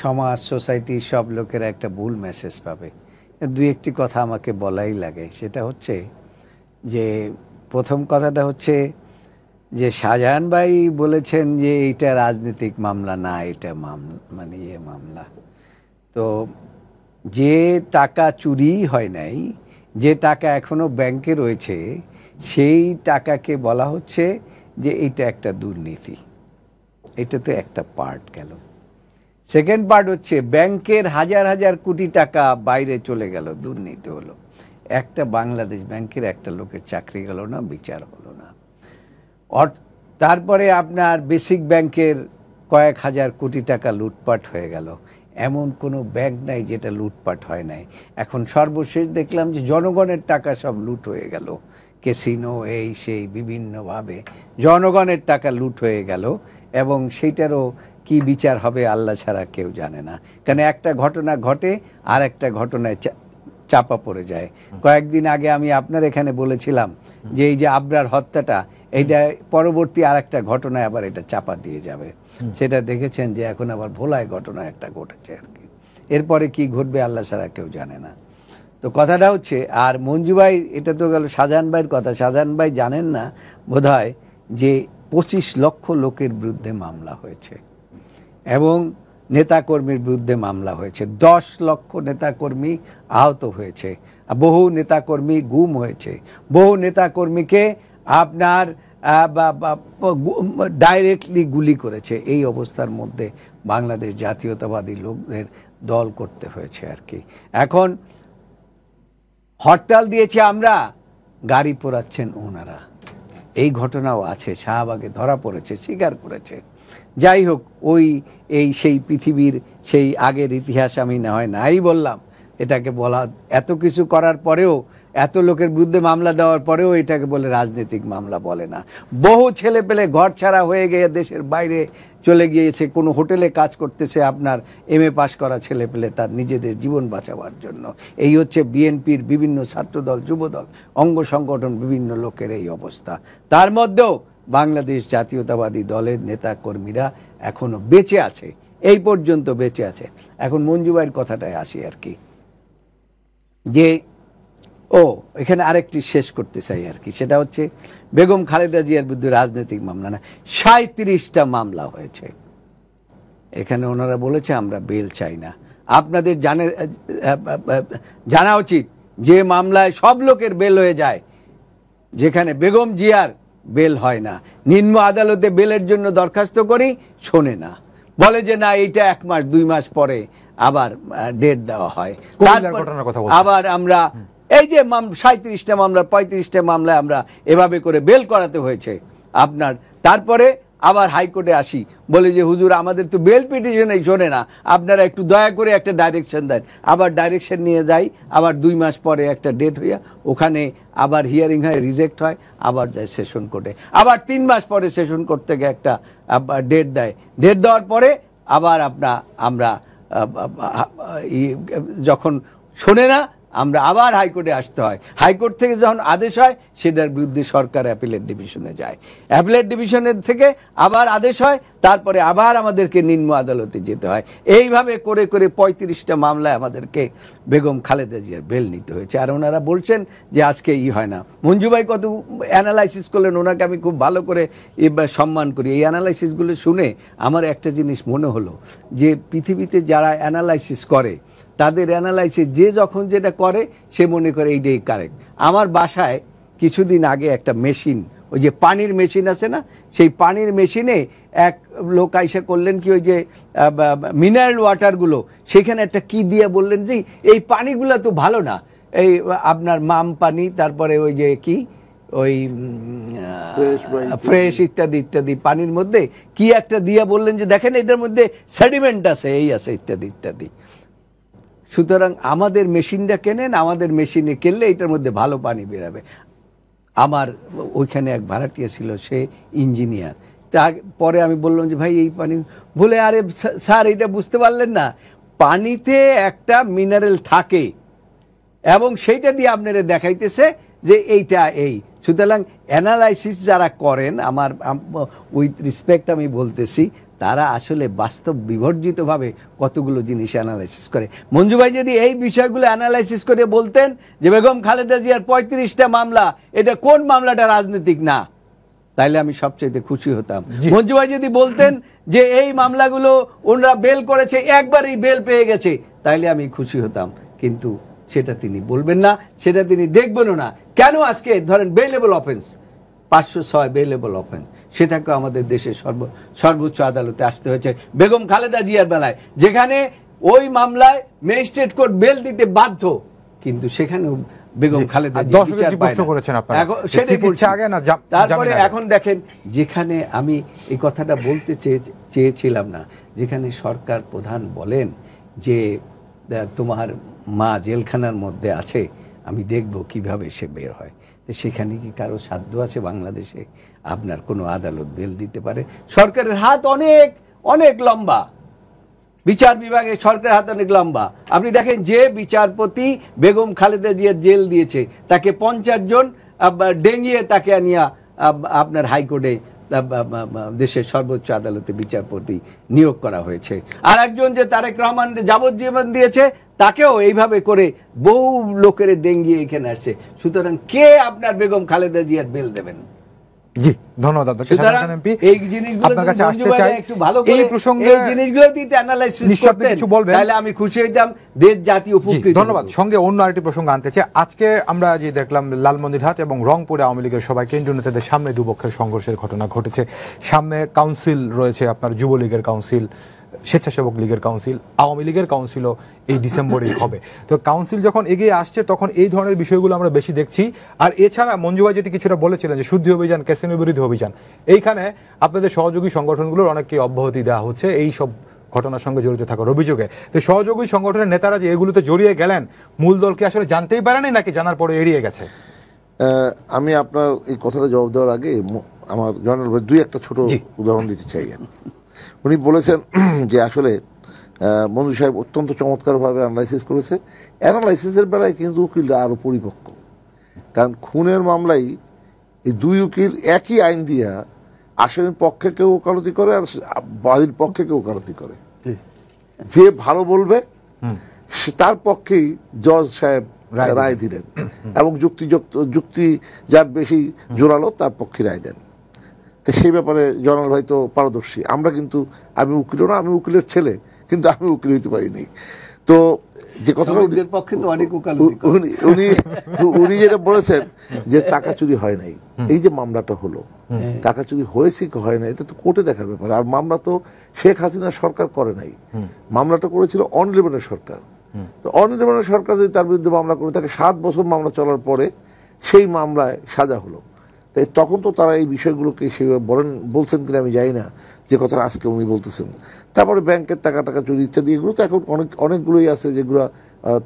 সমাজ সোসাইটি সব লোকেরা একটা ভুল মেসেজ পাবে দু একটি কথা আমাকে বলাই লাগে সেটা হচ্ছে যে প্রথম কথাটা হচ্ছে যে শাহজাহান ভাই বলেছেন যে এটা রাজনৈতিক মামলা না এটা মামলা মানে ইয়ে মামলা তো যে টাকা চুরি হয় নাই যে টাকা এখনও ব্যাংকে রয়েছে সেই টাকাকে বলা হচ্ছে যে এইটা একটা দুর্নীতি এটা তো একটা পার্ট গেল সেকেন্ড পার্ট হচ্ছে ব্যাংকের হাজার হাজার কোটি টাকা বাইরে চলে গেল দুর্নীতি হলো একটা বাংলাদেশ ব্যাংকের একটা লোকের চাকরি গেল না বিচার হলো না তারপরে আপনার বেসিক ব্যাংকের কয়েক হাজার কোটি টাকা লুটপাট হয়ে গেল এমন কোনো ব্যাংক নাই যেটা লুটপাট হয় নাই এখন সর্বশেষ দেখলাম যে জনগণের টাকা সব লুট হয়ে গেল কেসিনো এই সেই বিভিন্নভাবে জনগণের টাকা লুট হয়ে গেল এবং সেইটারও কি বিচার হবে আল্লাহ ছাড়া কেউ জানে না কেন একটা ঘটনা ঘটে আর একটা ঘটনায় চাপা পড়ে যায় কয়েকদিন আগে আমি আপনার এখানে বলেছিলাম যে এই যে আবরার হত্যাটা এইটা পরবর্তী আর একটা ঘটনায় আবার এটা চাপা দিয়ে যাবে সেটা দেখেছেন যে এখন আবার ভোলায় ঘটনা একটা ঘটেছে আর কি এরপরে কি ঘটবে আল্লাহ ছাড়া কেউ জানে না তো কথাটা হচ্ছে আর মঞ্জুভাই এটা তো গেল শাহজাহান ভাইয়ের কথা শাহজাহান ভাই জানেন না বোধ যে পঁচিশ লক্ষ লোকের বিরুদ্ধে মামলা হয়েছে এবং নেতাকর্মীর বিরুদ্ধে মামলা হয়েছে দশ লক্ষ নেতাকর্মী আহত হয়েছে বহু নেতাকর্মী গুম হয়েছে বহু নেতাকর্মীকে আপনার ডাইরেক্টলি গুলি করেছে এই অবস্থার মধ্যে বাংলাদেশ জাতীয়তাবাদী লোকদের দল করতে হয়েছে আর কি এখন হরতাল দিয়েছি আমরা গাড়ি পোড়াচ্ছেন ওনারা এই ঘটনাও আছে শাহবাগে ধরা পড়েছে স্বীকার করেছে যাই হোক ওই এই সেই পৃথিবীর সেই আগের ইতিহাস আমি না হয় নাই বললাম এটাকে বলা এত কিছু করার পরেও এত লোকের বিরুদ্ধে মামলা দেওয়ার পরেও এটাকে বলে রাজনৈতিক মামলা বলে না বহু ছেলে পেলে ঘর ছাড়া হয়ে গিয়ে দেশের বাইরে চলে গিয়েছে কোনো হোটেলে কাজ করতেছে আপনার এম এ পাশ করা ছেলে পেলে তার নিজেদের জীবন বাঁচাবার জন্য এই হচ্ছে বিএনপির বিভিন্ন ছাত্রদল যুবদল অঙ্গ সংগঠন বিভিন্ন লোকের এই অবস্থা তার মধ্যেও বাংলাদেশ জাতীয়তাবাদী দলের নেতা কর্মীরা এখনও বেঁচে আছে এই পর্যন্ত বেঁচে আছে এখন মঞ্জুবাইয়ের কথাটায় আসি আর কি যে ও এখানে আরেকটি শেষ করতে চাই আর কি সেটা হচ্ছে বেগম খালেদা জিয়ার বিরুদ্ধে রাজনৈতিক মামলা না সাঁত্রিশটা মামলা হয়েছে এখানে ওনারা বলেছে আমরা বেল চাই না আপনাদের জানে জানা উচিত যে মামলায় সব লোকের বেল হয়ে যায় যেখানে বেগম জিয়ার বেল হয় না নিম্ন আদালতে বেলের জন্য দরখাস্ত করি শোনে না বলে যে না এইটা এক মাস দুই মাস পরে আবার ডেট দেওয়া হয় আবার আমরা এই যে সাঁত্রিশটা মামলা পঁয়ত্রিশটা মামলায় আমরা এভাবে করে বেল করাতে হয়েছে আপনার তারপরে আবার হাইকোর্টে আসি বলে যে হুজুর আমাদের তো বেল পিটিশনেই শোনে না আপনারা একটু দয়া করে একটা ডাইরেকশন দেন আবার ডাইরেকশন নিয়ে যাই আবার দুই মাস পরে একটা ডেট হইয়া ওখানে আবার হিয়ারিং হয় রিজেক্ট হয় আবার যায় সেশন কোর্টে আবার তিন মাস পরে সেশন কোর্ট থেকে একটা ডেট দেয় ডেট দেওয়ার পরে আবার আপনা আমরা যখন শোনে না আমরা আবার হাইকোর্টে আসতে হয় হাইকোর্ট থেকে যখন আদেশ হয় সেটার বিরুদ্ধে সরকার অ্যাপিলেট ডিভিশনে যায় অ্যাপিলেট ডিভিশনের থেকে আবার আদেশ হয় তারপরে আবার আমাদেরকে নিম্ন আদালতে যেতে হয় এইভাবে করে করে পঁয়ত্রিশটা মামলায় আমাদেরকে বেগম খালেদা জিয়ার বেল নিতে হয়েছে আর ওনারা বলছেন যে আজকে ই হয় না মঞ্জুভাই কত অ্যানালাইসিস করলেন ওনাকে আমি খুব ভালো করে সম্মান করি এই অ্যানালাইসিসগুলো শুনে আমার একটা জিনিস মনে হলো যে পৃথিবীতে যারা অ্যানালাইসিস করে তাদের অ্যানালাইসে যে যখন যেটা করে সে মনে করে এইটাই কারেক্ট আমার বাসায় কিছুদিন আগে একটা মেশিন ওই যে পানির মেশিন আছে না সেই পানির মেশিনে এক লোক আইসা করলেন কি ওই যে মিনারেল ওয়াটারগুলো সেখানে একটা কি দিয়ে বললেন যে এই পানিগুলো তো ভালো না এই আপনার মাম পানি তারপরে ওই যে কি ওই ফ্রেশ ইত্যাদি ইত্যাদি পানির মধ্যে কি একটা দিয়ে বললেন যে দেখেন এটার মধ্যে সেডিমেন্ট আছে এই আছে ইত্যাদি ইত্যাদি সুতরাং আমাদের মেশিনটা কেনেন আমাদের মেশিনে কিনলে এটার মধ্যে ভালো পানি বেরাবে আমার ওইখানে এক ভাড়াটিয়া ছিল সে ইঞ্জিনিয়ার তার পরে আমি বললাম যে ভাই এই পানি বলে আরে স্যার এটা বুঝতে পারলেন না পানিতে একটা মিনারেল থাকে এবং সেইটা দিয়ে আপনারা দেখাইতেছে যে এইটা এই সুতরাং অ্যানালাইসিস যারা করেন আমার উইথ রিসপেক্ট আমি বলতেছি তারা আসলে বাস্তব বিভর্জিতভাবে কতগুলো জিনিস অ্যানালাইসিস করে মঞ্জু ভাই যদি এই বিষয়গুলো অ্যানালাইসিস করে বলতেন যে বেগম খালেদা জিয়ার পঁয়ত্রিশটা মামলা এটা কোন মামলাটা রাজনৈতিক না তাইলে আমি সবচেয়ে খুশি হতাম মঞ্জু ভাই যদি বলতেন যে এই মামলাগুলো ওনারা বেল করেছে একবারই বেল পেয়ে গেছে তাইলে আমি খুশি হতাম কিন্তু সেটা তিনি বলবেন না সেটা তিনি দেখবেনও না কেন আজকে ধরেন বেলেবল অফেন্স পাঁচশো ছয় বেলেবল অফেন্স সেটাকে আমাদের দেশের সর্ব সর্বোচ্চ আদালতে আসতে হয়েছে বেগম খালেদা জিয়ার বেলায় যেখানে ওই মামলায় ম্যাজিস্ট্রেট কোর্ট বেল দিতে বাধ্য কিন্তু সেখানেও বেগম খালেদা তারপরে এখন দেখেন যেখানে আমি এই কথাটা বলতে চেয়েছিলাম না যেখানে সরকার প্রধান বলেন যে তোমার মা জেলখানার মধ্যে আছে আমি দেখব কিভাবে সে বের হয় সেখানে কি কারো সাধ্য আছে বাংলাদেশে আপনার কোনো আদালত বেল দিতে পারে সরকারের হাত অনেক অনেক লম্বা বিচার বিভাগে সরকারের হাত অনেক লম্বা আপনি দেখেন যে বিচারপতি বেগম খালেদা জিয়ার জেল দিয়েছে তাকে পঞ্চাশ জন ডেঙ্গিয়ে তাকে আনিয়া আপনার হাইকোর্টে দেশের সর্বোচ্চ আদালতে বিচারপতি নিয়োগ করা হয়েছে আর একজন যে তারেক রহমান যাবজ্জীবন দিয়েছে তাকেও এইভাবে করে বহু লোকের ডেঙ্গি এখানে আসছে সুতরাং কে আপনার বেগম খালেদা জিয়ার বেল দেবেন জি ধন্যবাদ তাহলে আমি খুশি হইতাম দেশ জাতি উপকৃত ধন্যবাদ সঙ্গে অন্য আরেকটি প্রসঙ্গ আনতে চাই আজকে আমরা যে দেখলাম হাট এবং রংপুরে আওয়ামী লীগের সবাই কেন্দ্রীয় নেতাদের সামনে দুপক্ষের সংঘর্ষের ঘটনা ঘটেছে সামনে কাউন্সিল রয়েছে আপনার যুবলীগের কাউন্সিল স্বেচ্ছাসেবক লীগের কাউন্সিল আওয়ামী লীগের কাউন্সিলও এই ডিসেম্বরেই হবে তো কাউন্সিল যখন এগিয়ে আসছে তখন এই ধরনের বিষয়গুলো আমরা বেশি দেখছি আর এছাড়া মঞ্জুভাই যেটি কিছুটা বলেছিলেন যে শুদ্ধি অভিযান ক্যাসিনো বিরোধী অভিযান এইখানে আপনাদের সহযোগী সংগঠনগুলোর অনেককে অব্যাহতি দেওয়া হচ্ছে এই সব ঘটনার সঙ্গে জড়িত থাকার অভিযোগে তো সহযোগী সংগঠনের নেতারা যে এগুলোতে জড়িয়ে গেলেন মূল দলকে আসলে জানতেই পারেনি নাকি জানার পরে এড়িয়ে গেছে আমি আপনার এই কথাটা জবাব দেওয়ার আগে আমার জয়নাল দুই একটা ছোট উদাহরণ দিতে চাই আমি উনি বলেছেন যে আসলে মঞ্জু সাহেব অত্যন্ত চমৎকারভাবে অ্যানালাইসিস করেছে অ্যানালাইসিসের বেলায় কিন্তু উকিল আরও পরিপক্ক কারণ খুনের মামলাই এই দুই উকিল একই আইন দিয়া আসামির পক্ষে কেউ ওকালতি করে আর বাড়ির পক্ষে কেউ ওকালতি করে যে ভালো বলবে তার পক্ষেই জজ সাহেব রায় দিলেন এবং যুক্তিযুক্ত যুক্তি যার বেশি জোরালো তার পক্ষে রায় দেন তো সেই ব্যাপারে জয়নাল ভাই তো পারদর্শী আমরা কিন্তু আমি উকিল না আমি উকিলের ছেলে কিন্তু আমি উকিল হইতে পারিনি তো যে কথাটা পক্ষে তো অনেক উনি উনি যেটা বলেছেন যে টাকা চুরি হয় নাই এই যে মামলাটা হলো হ্যাঁ। টাকা চুরি হয়েছে কি হয় না এটা তো কোর্টে দেখার ব্যাপার আর মামলা তো শেখ হাসিনা সরকার করে নাই মামলাটা করেছিল অনলিবেনের সরকার তো অনির্বাণ সরকার যদি তার বিরুদ্ধে মামলা করে তাকে সাত বছর মামলা চলার পরে সেই মামলায় সাজা হলো তাই তখন তো তারা এই বিষয়গুলোকে সেভাবে বলেন বলছেন কিনা আমি যাই না যে কথা আজকে উনি বলতেছেন তারপরে ব্যাংকের টাকা টাকা চুরি ইত্যাদি এগুলো তো এখন অনেক অনেকগুলোই আছে যেগুলো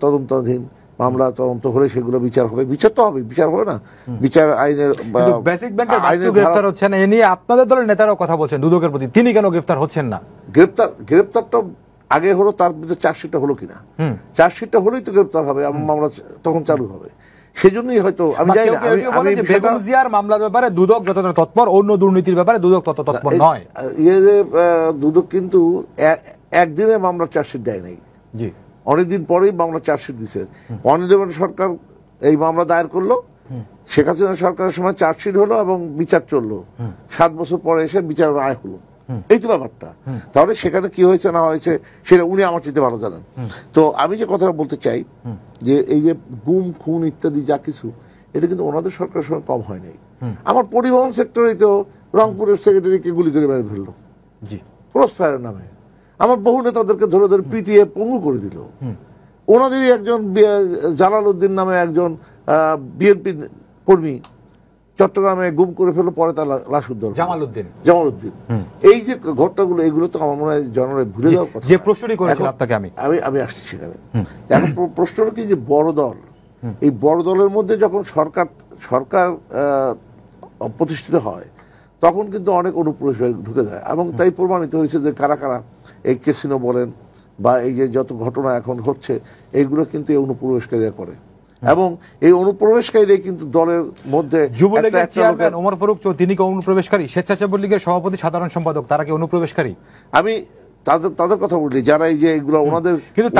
তদন্তাধীন মামলা তদন্ত হলে সেগুলো বিচার হবে বিচার তো হবে বিচার হবে না বিচার আইনের বেসিক ব্যাংকের গ্রেফতার হচ্ছে না এ নিয়ে আপনাদের দলের নেতারাও কথা বলছেন দুদকের প্রতি তিনি কেন গ্রেফতার হচ্ছেন না গ্রেফতার গ্রেফতারটা আগে হলো তার বিরুদ্ধে চার্জশিটটা হলো কিনা চার্জশিটটা হলেই তো গ্রেফতার হবে আমার মামলা তখন চালু হবে সেজন্যই হয়তো আমি জানি না আমি আমি বেগম জিয়ার মামলার ব্যাপারে দুদক যতটা তৎপর অন্য দুর্নীতির ব্যাপারে দুদক তত তৎপর নয় ইয়ে দুদক কিন্তু একদিনে মামলার চার্জশিট দেয় নাই জি অনেকদিন পরেই মামলা চার্জশিট দিছে অনির্বাণ সরকার এই মামলা দায়ের করলো শেখ হাসিনা সরকারের সময় চার্জশিট হলো এবং বিচার চললো সাত বছর পরে এসে বিচার রায় হলো এই তো ব্যাপারটা তাহলে সেখানে কি হয়েছে না হয়েছে সেটা উনি আমার চেয়ে ভালো জানেন তো আমি যে কথাটা বলতে চাই যে এই যে গুম খুন ইত্যাদি যা কিছু এটা কিন্তু ওনাদের সরকারের সঙ্গে কম হয় নাই আমার পরিবহন সেক্টরেই তো রংপুরের সেক্রেটারিকে গুলি করে মেরে ফেললো জি ক্রস নামে আমার বহু নেতাদেরকে ধরে ধরে পিটিএ পঙ্গু করে দিল ওনাদেরই একজন জালাল উদ্দিন নামে একজন বিএনপি কর্মী চট্টগ্রামে গুম করে ফেললো পরে তার লাশ উদ্ধার জামালউদ্দিন জামালউদ্দিন এই যে ঘটনাগুলো এগুলো তো আমার মনে হয় জনরে ভুলে যাওয়ার কথা যে আপনাকে আমি আমি আমি আসছি সেখানে এখন প্রশ্ন কি যে বড় দল এই বড় দলের মধ্যে যখন সরকার সরকার প্রতিষ্ঠিত হয় তখন কিন্তু অনেক অনুপ্রবেশ ঢুকে যায় এবং তাই প্রমাণিত হয়েছে যে কারা কারা এই কেসিনো বলেন বা এই যে যত ঘটনা এখন হচ্ছে এইগুলো কিন্তু এই অনুপ্রবেশকারীরা করে এবং এই অনুপ্রবেশকারীরাই কিন্তু দলের মধ্যে যুবলীগের চেয়ারম্যান ওমর ফারুক তিনি কি অনুপ্রবেশকারী স্বেচ্ছাসেবক লীগের সভাপতি সাধারণ সম্পাদক তারা কি অনুপ্রবেশকারী আমি তাদের তাদের কথা বলি যারা এই যে এগুলো ওনাদের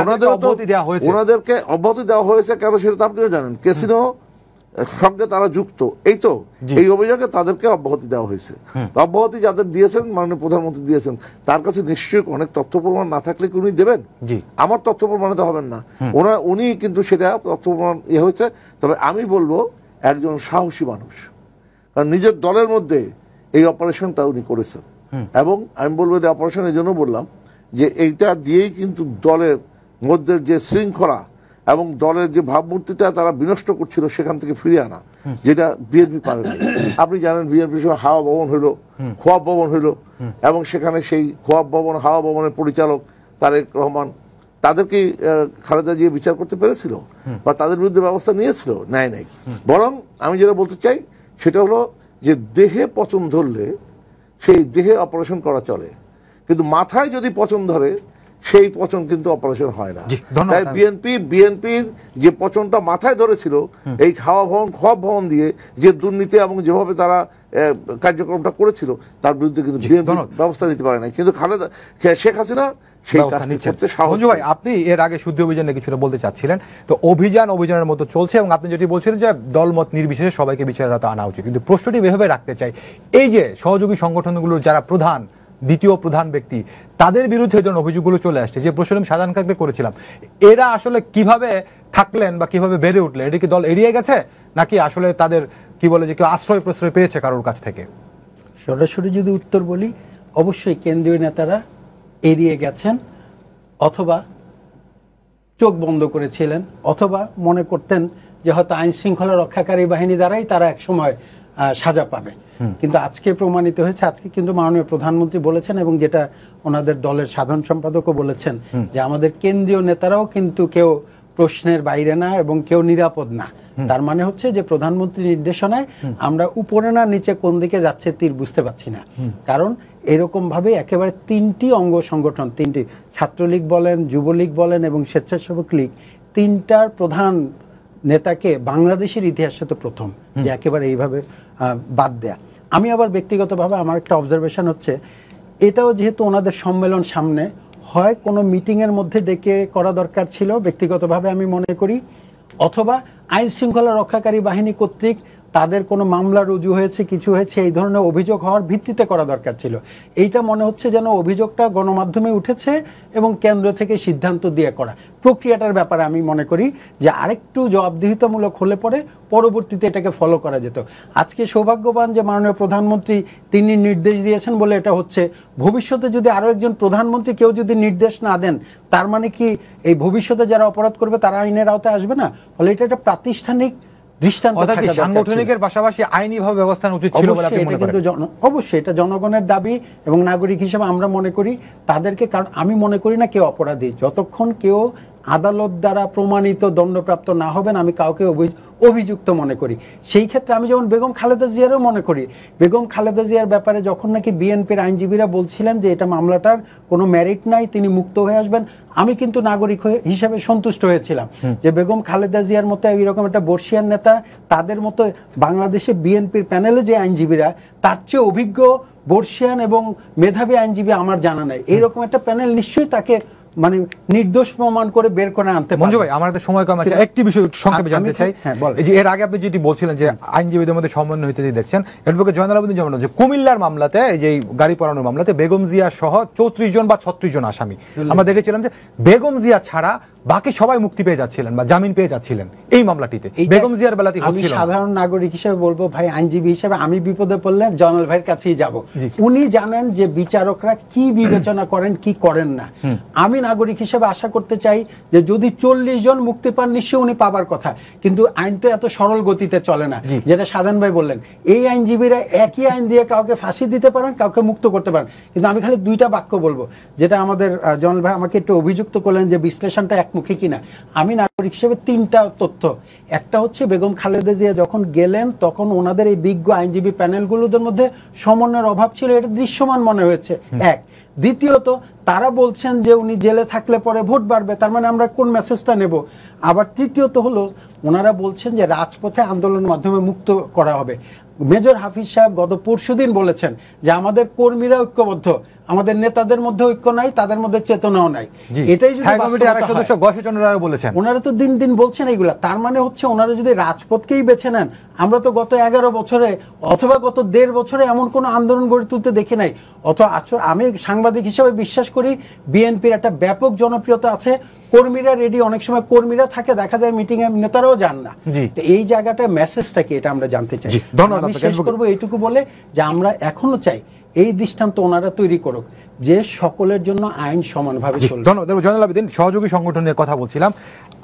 ওনাদের অব্যাহতি দেওয়া হয়েছে ওনাদেরকে অব্যাহতি দেওয়া হয়েছে কেন সেটা আপনিও জানেন কেসিনো সঙ্গে তারা যুক্ত এই তো এই অভিযোগে তাদেরকে অব্যাহতি দেওয়া হয়েছে অব্যাহতি যাদের দিয়েছেন মাননীয় প্রধানমন্ত্রী দিয়েছেন তার কাছে নিশ্চয়ই অনেক তথ্য প্রমাণ না থাকলে কি উনি দেবেন আমার তথ্য প্রমাণিত তো হবেন না ওনার উনি কিন্তু সেটা তথ্য প্রমাণ ইয়ে হয়েছে তবে আমি বলবো একজন সাহসী মানুষ কারণ নিজের দলের মধ্যে এই অপারেশনটা উনি করেছেন এবং আমি বলবো এটা অপারেশনের জন্য বললাম যে এইটা দিয়েই কিন্তু দলের মধ্যে যে শৃঙ্খলা এবং দলের যে ভাবমূর্তিটা তারা বিনষ্ট করছিল সেখান থেকে ফিরে আনা যেটা বিএনপি পারেনি আপনি জানেন বিএনপি হাওয়া ভবন হইল খোয়া ভবন হইল এবং সেখানে সেই খোয়া ভবন হাওয়া ভবনের পরিচালক তারেক রহমান তাদেরকে খালেদা গিয়ে বিচার করতে পেরেছিল বা তাদের বিরুদ্ধে ব্যবস্থা নিয়েছিল নেয় নাই বরং আমি যেটা বলতে চাই সেটা হলো যে দেহে পচন ধরলে সেই দেহে অপারেশন করা চলে কিন্তু মাথায় যদি পচন ধরে সেই পচন কিন্তু অপারেশন হয় না তাই বিএনপি বিএনপির যে পচনটা মাথায় ধরেছিল এই খাওয়া ভবন খোয়া ভবন দিয়ে যে দুর্নীতি এবং যেভাবে তারা কার্যক্রমটা করেছিল তার বিরুদ্ধে কিন্তু বিএনপি ব্যবস্থা নিতে পারে না কিন্তু খালেদা শেখ হাসিনা আপনি এর আগে শুদ্ধ অভিযানে কিছুটা বলতে চাচ্ছিলেন তো অভিযান অভিযানের মতো চলছে এবং আপনি যেটি বলছিলেন যে দলমত নির্বিশেষে সবাইকে বিচারাতে আনা উচিত কিন্তু প্রশ্নটি এভাবে রাখতে চাই এই যে সহযোগী সংগঠনগুলোর যারা প্রধান দ্বিতীয় প্রধান ব্যক্তি তাদের বিরুদ্ধে যেন অভিযোগগুলো চলে আসছে যে প্রশ্ন আমি সাধারণ কাকে করেছিলাম এরা আসলে কিভাবে থাকলেন বা কিভাবে বেড়ে উঠলেন এটা কি দল এড়িয়ে গেছে নাকি আসলে তাদের কি বলে যে কেউ আশ্রয় প্রশ্রয় পেয়েছে কারোর কাছ থেকে সরাসরি যদি উত্তর বলি অবশ্যই কেন্দ্রীয় নেতারা এড়িয়ে গেছেন অথবা চোখ বন্ধ করেছিলেন অথবা মনে করতেন যে হয়তো আইন শৃঙ্খলা রক্ষাকারী বাহিনী দ্বারাই তারা একসময় সাজা পাবে কিন্তু আজকে প্রমাণিত হয়েছে আজকে কিন্তু মাননীয় প্রধানমন্ত্রী বলেছেন এবং যেটা ওনাদের দলের সাধারণ সম্পাদকও বলেছেন যে আমাদের কেন্দ্রীয় নেতারাও কিন্তু কেউ প্রশ্নের বাইরে না এবং কেউ নিরাপদ না তার মানে হচ্ছে যে প্রধানমন্ত্রী নির্দেশনায় আমরা উপরে না নিচে কোন দিকে যাচ্ছে তীর বুঝতে পারছি না কারণ ভাবে একেবারে তিনটি অঙ্গ সংগঠন তিনটি ছাত্রলীগ বলেন যুবলীগ বলেন এবং স্বেচ্ছাসেবক লীগ তিনটার প্রধান নেতাকে বাংলাদেশের ইতিহাসে তো প্রথম যে একেবারে এইভাবে বাদ দেয়া আমি আবার ব্যক্তিগতভাবে আমার একটা অবজারভেশন হচ্ছে এটাও যেহেতু ওনাদের সম্মেলন সামনে হয় কোনো মিটিংয়ের মধ্যে ডেকে করা দরকার ছিল ব্যক্তিগতভাবে আমি মনে করি অথবা আইন শৃঙ্খলা রক্ষাকারী বাহিনী কর্তৃক তাদের কোনো মামলা রুজু হয়েছে কিছু হয়েছে এই ধরনের অভিযোগ হওয়ার ভিত্তিতে করা দরকার ছিল এইটা মনে হচ্ছে যেন অভিযোগটা গণমাধ্যমে উঠেছে এবং কেন্দ্র থেকে সিদ্ধান্ত দিয়ে করা প্রক্রিয়াটার ব্যাপারে আমি মনে করি যে আরেকটু জবাবদিহিতামূলক হলে পরে পরবর্তীতে এটাকে ফলো করা যেত আজকে সৌভাগ্যবান যে মাননীয় প্রধানমন্ত্রী তিনি নির্দেশ দিয়েছেন বলে এটা হচ্ছে ভবিষ্যতে যদি আরও একজন প্রধানমন্ত্রী কেউ যদি নির্দেশ না দেন তার মানে কি এই ভবিষ্যতে যারা অপরাধ করবে তারা আইনের আওতায় আসবে না ফলে এটা একটা প্রাতিষ্ঠানিক দৃষ্টান্ত সাংগঠনিকের পাশাপাশি আইনিভাবে ব্যবস্থা উচিত ছিল এটা কিন্তু অবশ্যই এটা জনগণের দাবি এবং নাগরিক হিসেবে আমরা মনে করি তাদেরকে কারণ আমি মনে করি না কেউ অপরাধী যতক্ষণ কেউ আদালত দ্বারা প্রমাণিত দণ্ডপ্রাপ্ত না হবেন আমি কাউকে অভিযুক্ত মনে করি সেই ক্ষেত্রে আমি যেমন বেগম খালেদা জিয়ারও মনে করি বেগম খালেদা জিয়ার ব্যাপারে যখন নাকি বিএনপির আইনজীবীরা বলছিলেন যে এটা মামলাটার কোনো ম্যারিট নাই তিনি মুক্ত হয়ে আসবেন আমি কিন্তু নাগরিক হিসেবে সন্তুষ্ট হয়েছিলাম যে বেগম খালেদা জিয়ার মতো এইরকম একটা বর্ষিয়ান নেতা তাদের মতো বাংলাদেশে বিএনপির প্যানেলে যে আইনজীবীরা তার চেয়ে অভিজ্ঞ বর্ষিয়ান এবং মেধাবী আইনজীবী আমার জানা নেই এরকম একটা প্যানেল নিশ্চয়ই তাকে মানে নির্দোষ প্রমাণ করে বের করে আনতে মঞ্জু ভাই আমাদের সময় কম আছে একটি বিষয় সংক্ষেপে জানতে চাই হ্যাঁ, যে এর আগে আপনি যেটি বলছিলেন যে আইনজীবীদের মধ্যে সমন্বয় হইতে দেখছেন অ্যাডভোকেট জয়নাল আবেদিন জমানো যে কুমিল্লার মামলাতে এই যে গাড়ি পড়ানোর মামলাতে বেগম জিয়া সহ চৌত্রিশ জন বা ছত্রিশ জন আসামি আমরা দেখেছিলাম যে বেগম জিয়া ছাড়া বাকি সবাই মুক্তি পেয়ে যাচ্ছিলেন বা জামিন পেয়ে যাচ্ছিলেন এই মামলাটিতে বেগম জিয়ার বেলাতে হচ্ছিল সাধারণ নাগরিক হিসেবে বলবো ভাই আইনজীবী হিসেবে আমি বিপদে পড়লে জয়নাল ভাইয়ের কাছেই যাব উনি জানেন যে বিচারকরা কি বিবেচনা করেন কি করেন না আমি নাগরিক হিসেবে আশা করতে চাই যে যদি চল্লিশ জন মুক্তি পান নিশ্চয় উনি পাবার কথা কিন্তু আইন তো এত সরল গতিতে চলে না যেটা সাধারণ ভাই বললেন এই আইনজীবীরা একই আইন দিয়ে কাউকে ফাঁসি দিতে পারেন কাউকে মুক্ত করতে পারেন কিন্তু আমি খালি দুইটা বাক্য বলবো যেটা আমাদের জন ভাই আমাকে একটু অভিযুক্ত করলেন যে বিশ্লেষণটা একমুখী কিনা আমি নাগরিক হিসেবে তিনটা তথ্য একটা হচ্ছে বেগম খালেদা জিয়া যখন গেলেন তখন ওনাদের এই বিজ্ঞ আইনজীবী প্যানেলগুলোদের মধ্যে সমন্বয়ের অভাব ছিল এটা দৃশ্যমান মনে হয়েছে এক দ্বিতীয়ত তারা বলছেন যে উনি জেলে থাকলে পরে ভোট বাড়বে তার মানে আমরা কোন মেসেজটা নেব আবার তৃতীয়ত হলো ওনারা বলছেন যে রাজপথে আন্দোলন মাধ্যমে মুক্ত করা হবে মেজর হাফিজ সাহেব গত পরশুদিন বলেছেন যে আমাদের কর্মীরা ঐক্যবদ্ধ আমাদের নেতাদের মধ্যে ঐক্য নাই তাদের মধ্যে চেতনাও নাই এটাই যদি সদস্য গহেশচন্দ্র রায় বলেছেন ওনারা তো দিন দিন বলছেন এইগুলা তার মানে হচ্ছে ওনারা যদি রাজপথকেই বেছে নেন আমরা তো গত এগারো বছরে অথবা গত দেড় বছরে এমন কোনো আন্দোলন গড়ে তুলতে দেখি নাই অথবা আমি সাংবাদিক হিসেবে বিশ্বাস করি বিএনপির একটা ব্যাপক জনপ্রিয়তা আছে কর্মীরা রেডি অনেক সময় কর্মীরা থাকে দেখা যায় মিটিং এ নেতারাও যান না এই জায়গাটা মেসেজটা কি এটা আমরা জানতে চাই ধন্যবাদ করবো এইটুকু বলে যে আমরা এখনো চাই এই দৃষ্টান্ত ওনারা তৈরি করুক যে সকলের জন্য আইন সমানভাবে ধন্যবাদ জয়নাল আবেদিন সহযোগী সংগঠনের কথা বলছিলাম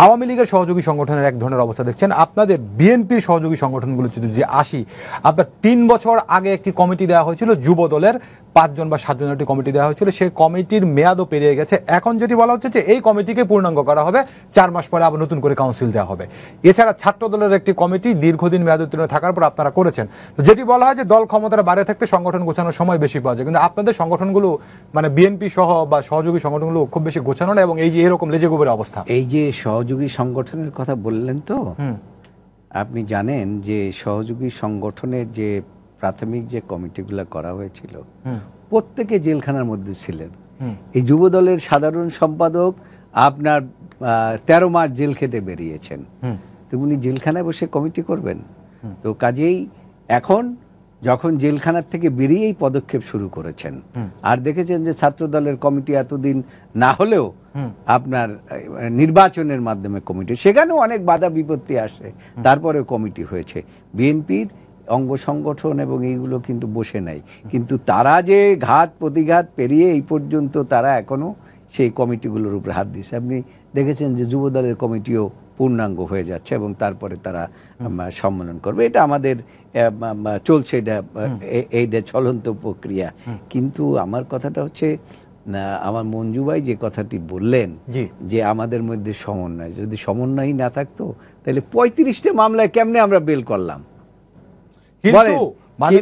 আওয়ামী লীগের সহযোগী সংগঠনের এক ধরনের অবস্থা দেখছেন আপনাদের বিএনপির সহযোগী সংগঠনগুলো যদি যে আসি আপনার তিন বছর আগে একটি কমিটি দেওয়া হয়েছিল যুব দলের পাঁচজন বা সাতজনের একটি কমিটি দেওয়া হয়েছিল সেই কমিটির মেয়াদও পেরিয়ে গেছে এখন যেটি বলা হচ্ছে যে এই কমিটিকে পূর্ণাঙ্গ করা হবে চার মাস পরে আবার নতুন করে কাউন্সিল দেওয়া হবে এছাড়া ছাত্র দলের একটি কমিটি দীর্ঘদিন মেয়াদ উত্তীর্ণ থাকার পর আপনারা করেছেন যেটি বলা হয় যে দল ক্ষমতার বাইরে থাকতে সংগঠন গোছানোর সময় বেশি পাওয়া যায় কিন্তু আপনাদের সংগঠনগুলো মানে বিএনপি সহ বা সহযোগী সংগঠনগুলো খুব বেশি গোছানো না এবং এই যে এরকম লেজে গোবের অবস্থা এই যে সহযোগী সংগঠনের কথা বললেন তো আপনি জানেন যে সহযোগী সংগঠনের যে প্রাথমিক যে কমিটিগুলো করা হয়েছিল প্রত্যেকে জেলখানার মধ্যে ছিলেন এই যুব দলের সাধারণ সম্পাদক আপনার তেরো মাস জেল খেটে বেরিয়েছেন তো উনি জেলখানায় বসে কমিটি করবেন তো কাজেই এখন যখন জেলখানার থেকে বেরিয়েই পদক্ষেপ শুরু করেছেন আর দেখেছেন যে ছাত্র দলের কমিটি এতদিন না হলেও আপনার নির্বাচনের মাধ্যমে কমিটি সেখানেও অনেক বাধা বিপত্তি আসে তারপরে কমিটি হয়েছে বিএনপির অঙ্গ সংগঠন এবং এইগুলো কিন্তু বসে নাই কিন্তু তারা যে ঘাত প্রতিঘাত পেরিয়ে এই পর্যন্ত তারা এখনো সেই কমিটিগুলোর উপরে হাত দিচ্ছে আপনি দেখেছেন যে যুবদলের কমিটিও পূর্ণাঙ্গ হয়ে যাচ্ছে এবং তারপরে তারা সম্মেলন করবে এটা আমাদের চলছে এটা এইটা চলন্ত প্রক্রিয়া কিন্তু আমার কথাটা হচ্ছে আমার মঞ্জুবাই যে কথাটি বললেন যে আমাদের মধ্যে সমন্বয় যদি সমন্বয় না থাকতো তাহলে পঁয়ত্রিশটা মামলায় কেমনে আমরা বেল করলাম মানে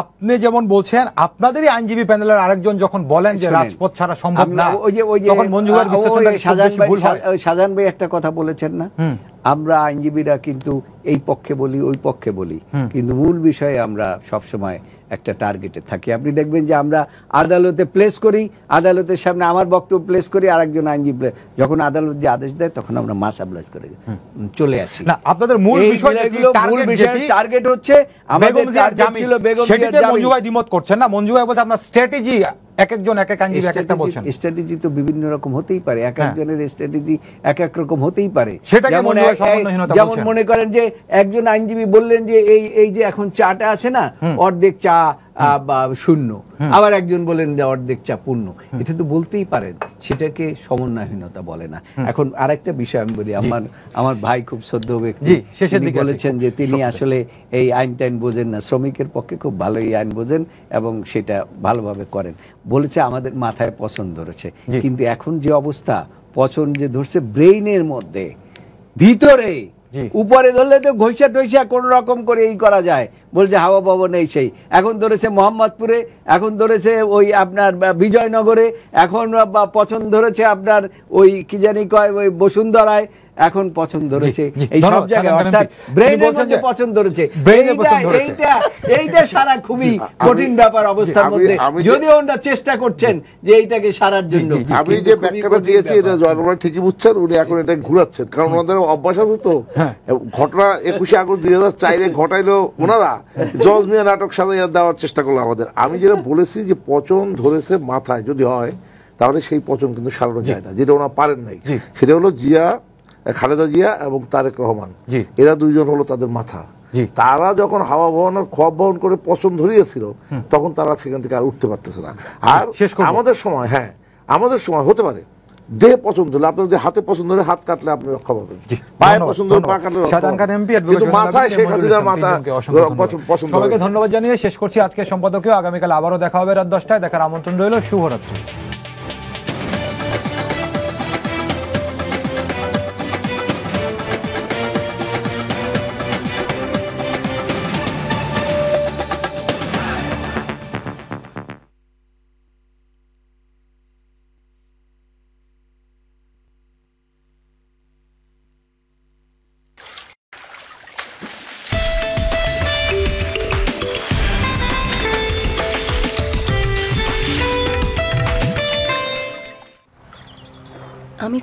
আপনি যেমন বলছেন আপনাদেরই আইনজীবী প্যানেলের আরেকজন যখন বলেন যে রাজপথ ছাড়া সম্ভব না ওই যে ওই যে তখন সাজান ভাই একটা কথা বলেছেন না আমরা আইনজীবীরা কিন্তু এই পক্ষে বলি ওই পক্ষে বলি কিন্তু মূল বিষয়ে আমরা সব সময় একটা টার্গেটে থাকি আপনি দেখবেন যে আমরা আদালতে প্লেস করি আদালতের সামনে আমার বক্তব্য প্লেস করি আর একজন আইনজীবী যখন আদালত যে আদেশ দেয় তখন আমরা মাস আবলাজ করে চলে আসি না আপনাদের মূল বিষয় মূল বিষয় টার্গেট হচ্ছে আমাদের ছিল বেগম মঞ্জু ভাই দ্বিমত করছেন না মঞ্জু ভাই বলতে আপনার স্ট্র্যাটেজি এক একজন এক এক আইনজীবী এক একটা বলছেন স্ট্র্যাটেজি তো বিভিন্ন রকম হতেই পারে এক হ্যাঁ। একজনের স্ট্র্যাটেজি এক এক রকম হতেই পারে যেমন যেমন মনে করেন যে একজন আইনজীবী বললেন যে এই এই যে এখন চাটা আছে না অর্ধেক চা শূন্য আবার একজন বলেন যে অর্ধেক চা পূর্ণ এটা তো বলতেই পারেন সেটাকে সমন্বয়হীনতা বলে না এখন আরেকটা বিষয় আমি বলি আমার আমার ভাই খুব শ্রদ্ধ ব্যক্তি শেষের দিকে বলেছেন যে তিনি আসলে এই আইন টাইন বোঝেন না শ্রমিকের পক্ষে খুব ভালো এই আইন বোঝেন এবং সেটা ভালোভাবে করেন বলেছে আমাদের মাথায় পছন্দ রয়েছে কিন্তু এখন যে অবস্থা পছন্দ যে ধরছে ব্রেইনের মধ্যে ভিতরে উপরে ধরলে তো ঘষা টসিয়া কোন রকম করে এই করা যায় বলছে হাওয়া ভবন নেই সেই এখন ধরেছে মোহাম্মদপুরে এখন ধরেছে ওই আপনার বিজয়নগরে এখন পছন্দ ধরেছে আপনার ওই কি জানি কয় ওই বসুন্ধরায় এখন পছন্দ রয়েছে এই সব জায়গায় অর্থাৎ ব্রেইনের মধ্যে পছন্দ রয়েছে ব্রেইনে এইটা এইটা সারা খুবই কঠিন ব্যাপার অবস্থার মধ্যে যদিও ওনারা চেষ্টা করছেন যে এইটাকে সারার জন্য আমি যে ব্যাখ্যাটা দিয়েছি এটা জয়নবাবু ঠিকই বুঝছেন উনি এখন এটা ঘুরাচ্ছেন কারণ ওনাদের অভ্যাস আছে তো হ্যাঁ। ঘটনা একুশে আগস্ট দুই হাজার চারে ঘটাইলো ওনারা জজ মিয়া নাটক সাজাইয়া দেওয়ার চেষ্টা করলো আমাদের আমি যেটা বলেছি যে পচন ধরেছে মাথায় যদি হয় তাহলে সেই পচন কিন্তু সারানো যায় না যেটা ওনারা পারেন নাই সেটা হলো জিয়া খালেদা জিয়া এবং তারেক রহমান এরা দুইজন হলো তাদের মাথা তারা যখন হাওয়া ভবনের খোয়া বহন করে পছন্দ ধরিয়েছিল তখন তারা সেখান থেকে আর উঠতে পারতেছে না আর আমাদের সময় হ্যাঁ আমাদের সময় হতে পারে দেহ পছন্দ হলে আপনার যদি হাতে পছন্দ হলে হাত কাটলে আপনি রক্ষা পাবেন পায়ে পছন্দ হলে পা কাটলে কিন্তু মাথায় শেখ হাসিনার মাথা পছন্দ সবাইকে ধন্যবাদ জানিয়ে শেষ করছি আজকে সম্পাদকীয় আগামীকাল আবারও দেখা হবে রাত দশটায় দেখার আমন্ত্রণ রইল শুভরাত্রি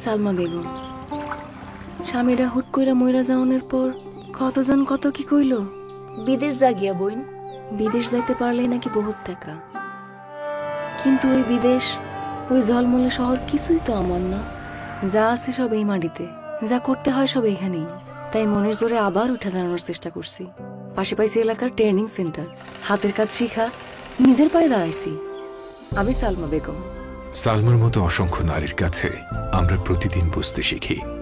সালমা বেগম স্বামীরা হুট কইরা ময়রা যাওনের পর কতজন কত কি কইল বিদেশ জাগিয়া বইন বিদেশ যাইতে পারলেই নাকি বহুত টাকা কিন্তু ওই বিদেশ ওই ঝলমলে শহর কিছুই তো আমার না যা আছে সব এই মাটিতে যা করতে হয় সব এইখানেই তাই মনের জোরে আবার উঠে দাঁড়ানোর চেষ্টা করছি পাশে পাইছি এলাকার ট্রেনিং সেন্টার হাতের কাজ শিখা নিজের পায়ে দাঁড়াইছি আমি সালমা বেগম সালমার মতো অসংখ্য নারীর কাছে আমরা প্রতিদিন বুঝতে শিখি